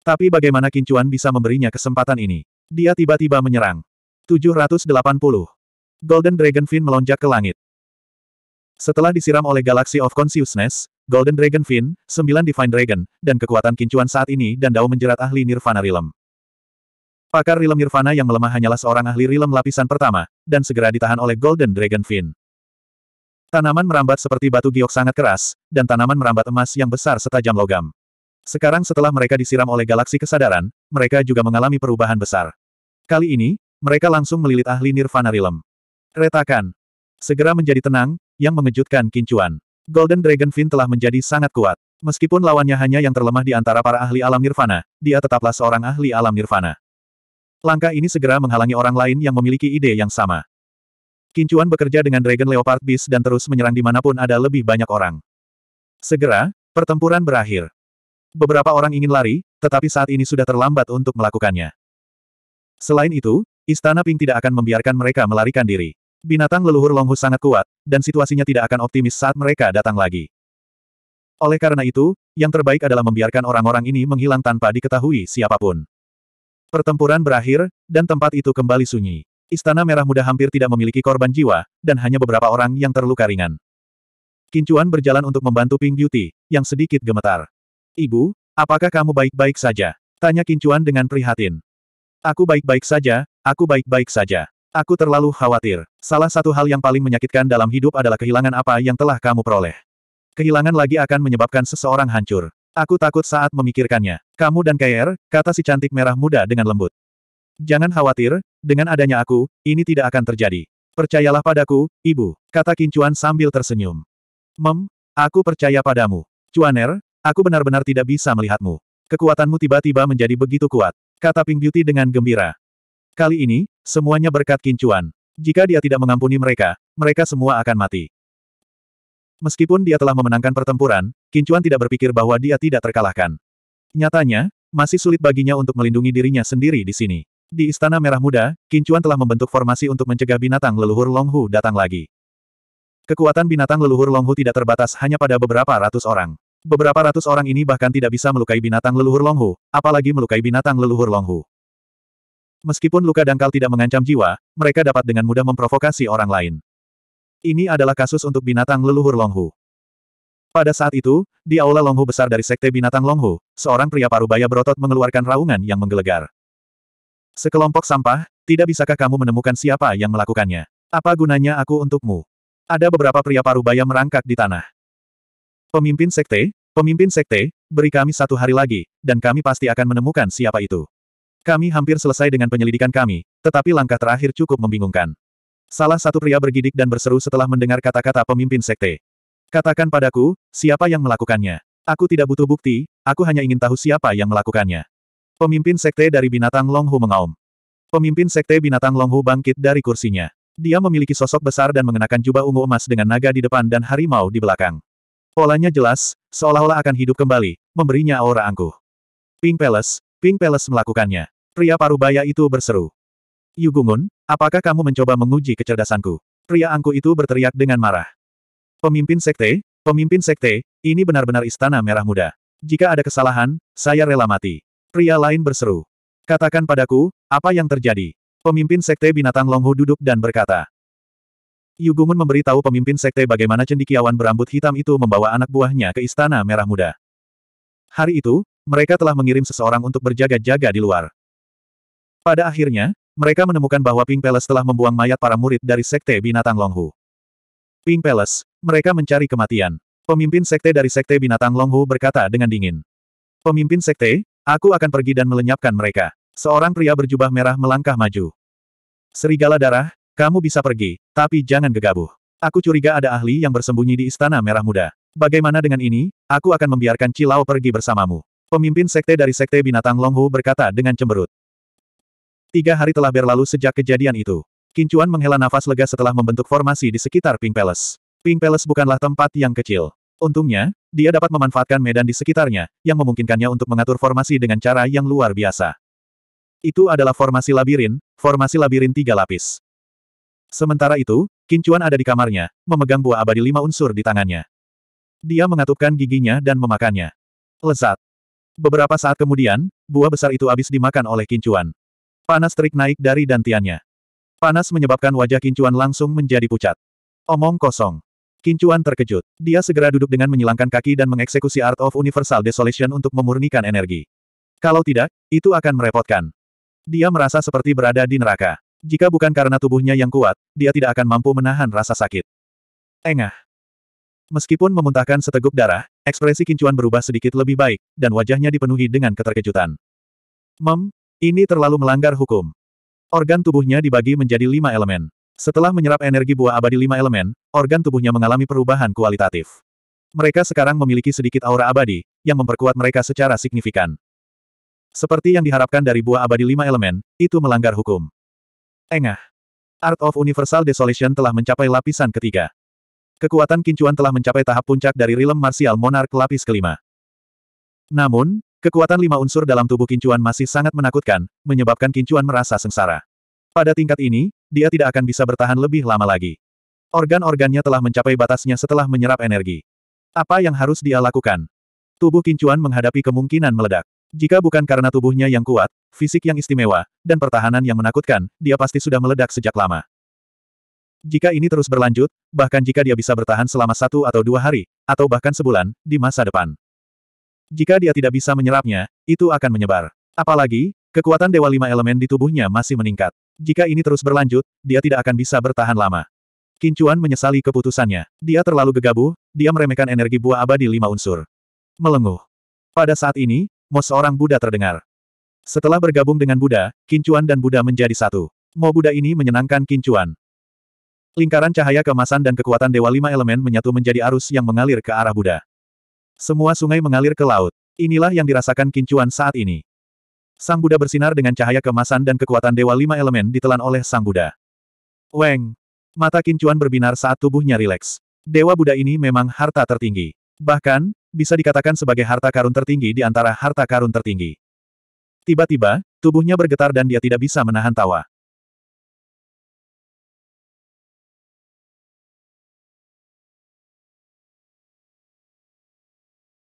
Tapi bagaimana kincuan bisa memberinya kesempatan ini? Dia tiba-tiba menyerang. 780. Golden Dragonfin melonjak ke langit. Setelah disiram oleh Galaxy of Consciousness, Golden Dragon Fin, 9 Divine Dragon, dan kekuatan kincuan saat ini dan Dao menjerat ahli Nirvana Realm. Pakar rilem Nirvana yang melemah hanyalah seorang ahli rilem lapisan pertama, dan segera ditahan oleh Golden Dragon Fin. Tanaman merambat seperti batu giok sangat keras, dan tanaman merambat emas yang besar setajam logam. Sekarang setelah mereka disiram oleh galaksi kesadaran, mereka juga mengalami perubahan besar. Kali ini, mereka langsung melilit ahli Nirvana Rilem. Retakan. Segera menjadi tenang, yang mengejutkan Kincuan. Golden Dragon Fin telah menjadi sangat kuat. Meskipun lawannya hanya yang terlemah di antara para ahli alam Nirvana, dia tetaplah seorang ahli alam Nirvana. Langkah ini segera menghalangi orang lain yang memiliki ide yang sama. Kincuan bekerja dengan Dragon Leopard Beast dan terus menyerang di dimanapun ada lebih banyak orang. Segera, pertempuran berakhir. Beberapa orang ingin lari, tetapi saat ini sudah terlambat untuk melakukannya. Selain itu, Istana Pink tidak akan membiarkan mereka melarikan diri. Binatang leluhur Longhu sangat kuat, dan situasinya tidak akan optimis saat mereka datang lagi. Oleh karena itu, yang terbaik adalah membiarkan orang-orang ini menghilang tanpa diketahui siapapun. Pertempuran berakhir, dan tempat itu kembali sunyi. Istana Merah Muda hampir tidak memiliki korban jiwa, dan hanya beberapa orang yang terluka ringan. Kincuan berjalan untuk membantu Pink Beauty, yang sedikit gemetar. Ibu, apakah kamu baik-baik saja? Tanya Kincuan dengan prihatin. Aku baik-baik saja, aku baik-baik saja. Aku terlalu khawatir. Salah satu hal yang paling menyakitkan dalam hidup adalah kehilangan apa yang telah kamu peroleh. Kehilangan lagi akan menyebabkan seseorang hancur. Aku takut saat memikirkannya. Kamu dan Kair, kata si cantik merah muda dengan lembut. Jangan khawatir, dengan adanya aku, ini tidak akan terjadi. Percayalah padaku, ibu, kata Kincuan sambil tersenyum. Mem, aku percaya padamu. Cuaner, aku benar-benar tidak bisa melihatmu. Kekuatanmu tiba-tiba menjadi begitu kuat, kata Pink Beauty dengan gembira. Kali ini, semuanya berkat Kincuan. Jika dia tidak mengampuni mereka, mereka semua akan mati. Meskipun dia telah memenangkan pertempuran, Kincuan tidak berpikir bahwa dia tidak terkalahkan. Nyatanya, masih sulit baginya untuk melindungi dirinya sendiri di sini. Di Istana Merah Muda, Kincuan telah membentuk formasi untuk mencegah binatang leluhur Longhu datang lagi. Kekuatan binatang leluhur Longhu tidak terbatas hanya pada beberapa ratus orang. Beberapa ratus orang ini bahkan tidak bisa melukai binatang leluhur Longhu, apalagi melukai binatang leluhur Longhu. Meskipun luka dangkal tidak mengancam jiwa, mereka dapat dengan mudah memprovokasi orang lain. Ini adalah kasus untuk binatang leluhur Longhu. Pada saat itu, di aula Longhu besar dari Sekte Binatang Longhu, seorang pria parubaya berotot mengeluarkan raungan yang menggelegar. Sekelompok sampah, tidak bisakah kamu menemukan siapa yang melakukannya? Apa gunanya aku untukmu? Ada beberapa pria parubaya merangkak di tanah. Pemimpin Sekte, pemimpin Sekte, beri kami satu hari lagi, dan kami pasti akan menemukan siapa itu. Kami hampir selesai dengan penyelidikan kami, tetapi langkah terakhir cukup membingungkan. Salah satu pria bergidik dan berseru setelah mendengar kata-kata pemimpin sekte. Katakan padaku, siapa yang melakukannya? Aku tidak butuh bukti, aku hanya ingin tahu siapa yang melakukannya. Pemimpin sekte dari binatang Longhu mengaum. Pemimpin sekte binatang Longhu bangkit dari kursinya. Dia memiliki sosok besar dan mengenakan jubah ungu emas dengan naga di depan dan harimau di belakang. Polanya jelas, seolah-olah akan hidup kembali, memberinya aura angkuh. Pink Palace, Pink Palace melakukannya. Pria parubaya itu berseru. Yugungun, Apakah kamu mencoba menguji kecerdasanku? Pria angku itu berteriak dengan marah. Pemimpin sekte, pemimpin sekte, ini benar-benar istana merah muda. Jika ada kesalahan, saya rela mati. Pria lain berseru. Katakan padaku, apa yang terjadi? Pemimpin sekte binatang Longhu duduk dan berkata. Yugumun tahu pemimpin sekte bagaimana cendikiawan berambut hitam itu membawa anak buahnya ke istana merah muda. Hari itu, mereka telah mengirim seseorang untuk berjaga-jaga di luar. Pada akhirnya, mereka menemukan bahwa Pink Palace telah membuang mayat para murid dari Sekte Binatang Longhu. Pink Palace, mereka mencari kematian. Pemimpin Sekte dari Sekte Binatang Longhu berkata dengan dingin. Pemimpin Sekte, aku akan pergi dan melenyapkan mereka. Seorang pria berjubah merah melangkah maju. Serigala darah, kamu bisa pergi, tapi jangan gegabah. Aku curiga ada ahli yang bersembunyi di Istana Merah Muda. Bagaimana dengan ini, aku akan membiarkan Cilao pergi bersamamu. Pemimpin sekte dari sekte binatang Longhu berkata dengan cemberut. Tiga hari telah berlalu sejak kejadian itu. Kincuan menghela nafas lega setelah membentuk formasi di sekitar Pink Palace. Pink Palace bukanlah tempat yang kecil. Untungnya, dia dapat memanfaatkan medan di sekitarnya, yang memungkinkannya untuk mengatur formasi dengan cara yang luar biasa. Itu adalah formasi labirin, formasi labirin tiga lapis. Sementara itu, Kincuan ada di kamarnya, memegang buah abadi lima unsur di tangannya. Dia mengatupkan giginya dan memakannya. Lezat. Beberapa saat kemudian, buah besar itu habis dimakan oleh Kincuan. Panas terik naik dari dantiannya. Panas menyebabkan wajah Kincuan langsung menjadi pucat. Omong kosong. Kincuan terkejut. Dia segera duduk dengan menyilangkan kaki dan mengeksekusi Art of Universal Desolation untuk memurnikan energi. Kalau tidak, itu akan merepotkan. Dia merasa seperti berada di neraka. Jika bukan karena tubuhnya yang kuat, dia tidak akan mampu menahan rasa sakit. Engah. Meskipun memuntahkan seteguk darah, ekspresi Kincuan berubah sedikit lebih baik, dan wajahnya dipenuhi dengan keterkejutan. Mem, ini terlalu melanggar hukum. Organ tubuhnya dibagi menjadi lima elemen. Setelah menyerap energi buah abadi lima elemen, organ tubuhnya mengalami perubahan kualitatif. Mereka sekarang memiliki sedikit aura abadi, yang memperkuat mereka secara signifikan. Seperti yang diharapkan dari buah abadi lima elemen, itu melanggar hukum. Engah. Art of Universal Desolation telah mencapai lapisan ketiga. Kekuatan kincuan telah mencapai tahap puncak dari realm martial monark lapis kelima. Namun, Kekuatan lima unsur dalam tubuh kincuan masih sangat menakutkan, menyebabkan kincuan merasa sengsara. Pada tingkat ini, dia tidak akan bisa bertahan lebih lama lagi. Organ-organnya telah mencapai batasnya setelah menyerap energi. Apa yang harus dia lakukan? Tubuh kincuan menghadapi kemungkinan meledak. Jika bukan karena tubuhnya yang kuat, fisik yang istimewa, dan pertahanan yang menakutkan, dia pasti sudah meledak sejak lama. Jika ini terus berlanjut, bahkan jika dia bisa bertahan selama satu atau dua hari, atau bahkan sebulan, di masa depan. Jika dia tidak bisa menyerapnya, itu akan menyebar. Apalagi, kekuatan Dewa Lima Elemen di tubuhnya masih meningkat. Jika ini terus berlanjut, dia tidak akan bisa bertahan lama. Kincuan menyesali keputusannya. Dia terlalu gegabah, dia meremehkan energi buah abadi lima unsur. Melenguh. Pada saat ini, Mo seorang Buddha terdengar. Setelah bergabung dengan Buddha, Kincuan dan Buddha menjadi satu. Mo Buddha ini menyenangkan Kincuan. Lingkaran cahaya kemasan dan kekuatan Dewa Lima Elemen menyatu menjadi arus yang mengalir ke arah Buddha. Semua sungai mengalir ke laut. Inilah yang dirasakan Kincuan saat ini. Sang Buddha bersinar dengan cahaya kemasan dan kekuatan Dewa Lima Elemen ditelan oleh Sang Buddha. Weng! Mata Kincuan berbinar saat tubuhnya rileks. Dewa Buddha ini memang harta tertinggi. Bahkan, bisa dikatakan sebagai harta karun tertinggi di antara harta karun tertinggi. Tiba-tiba, tubuhnya bergetar dan dia tidak bisa menahan tawa.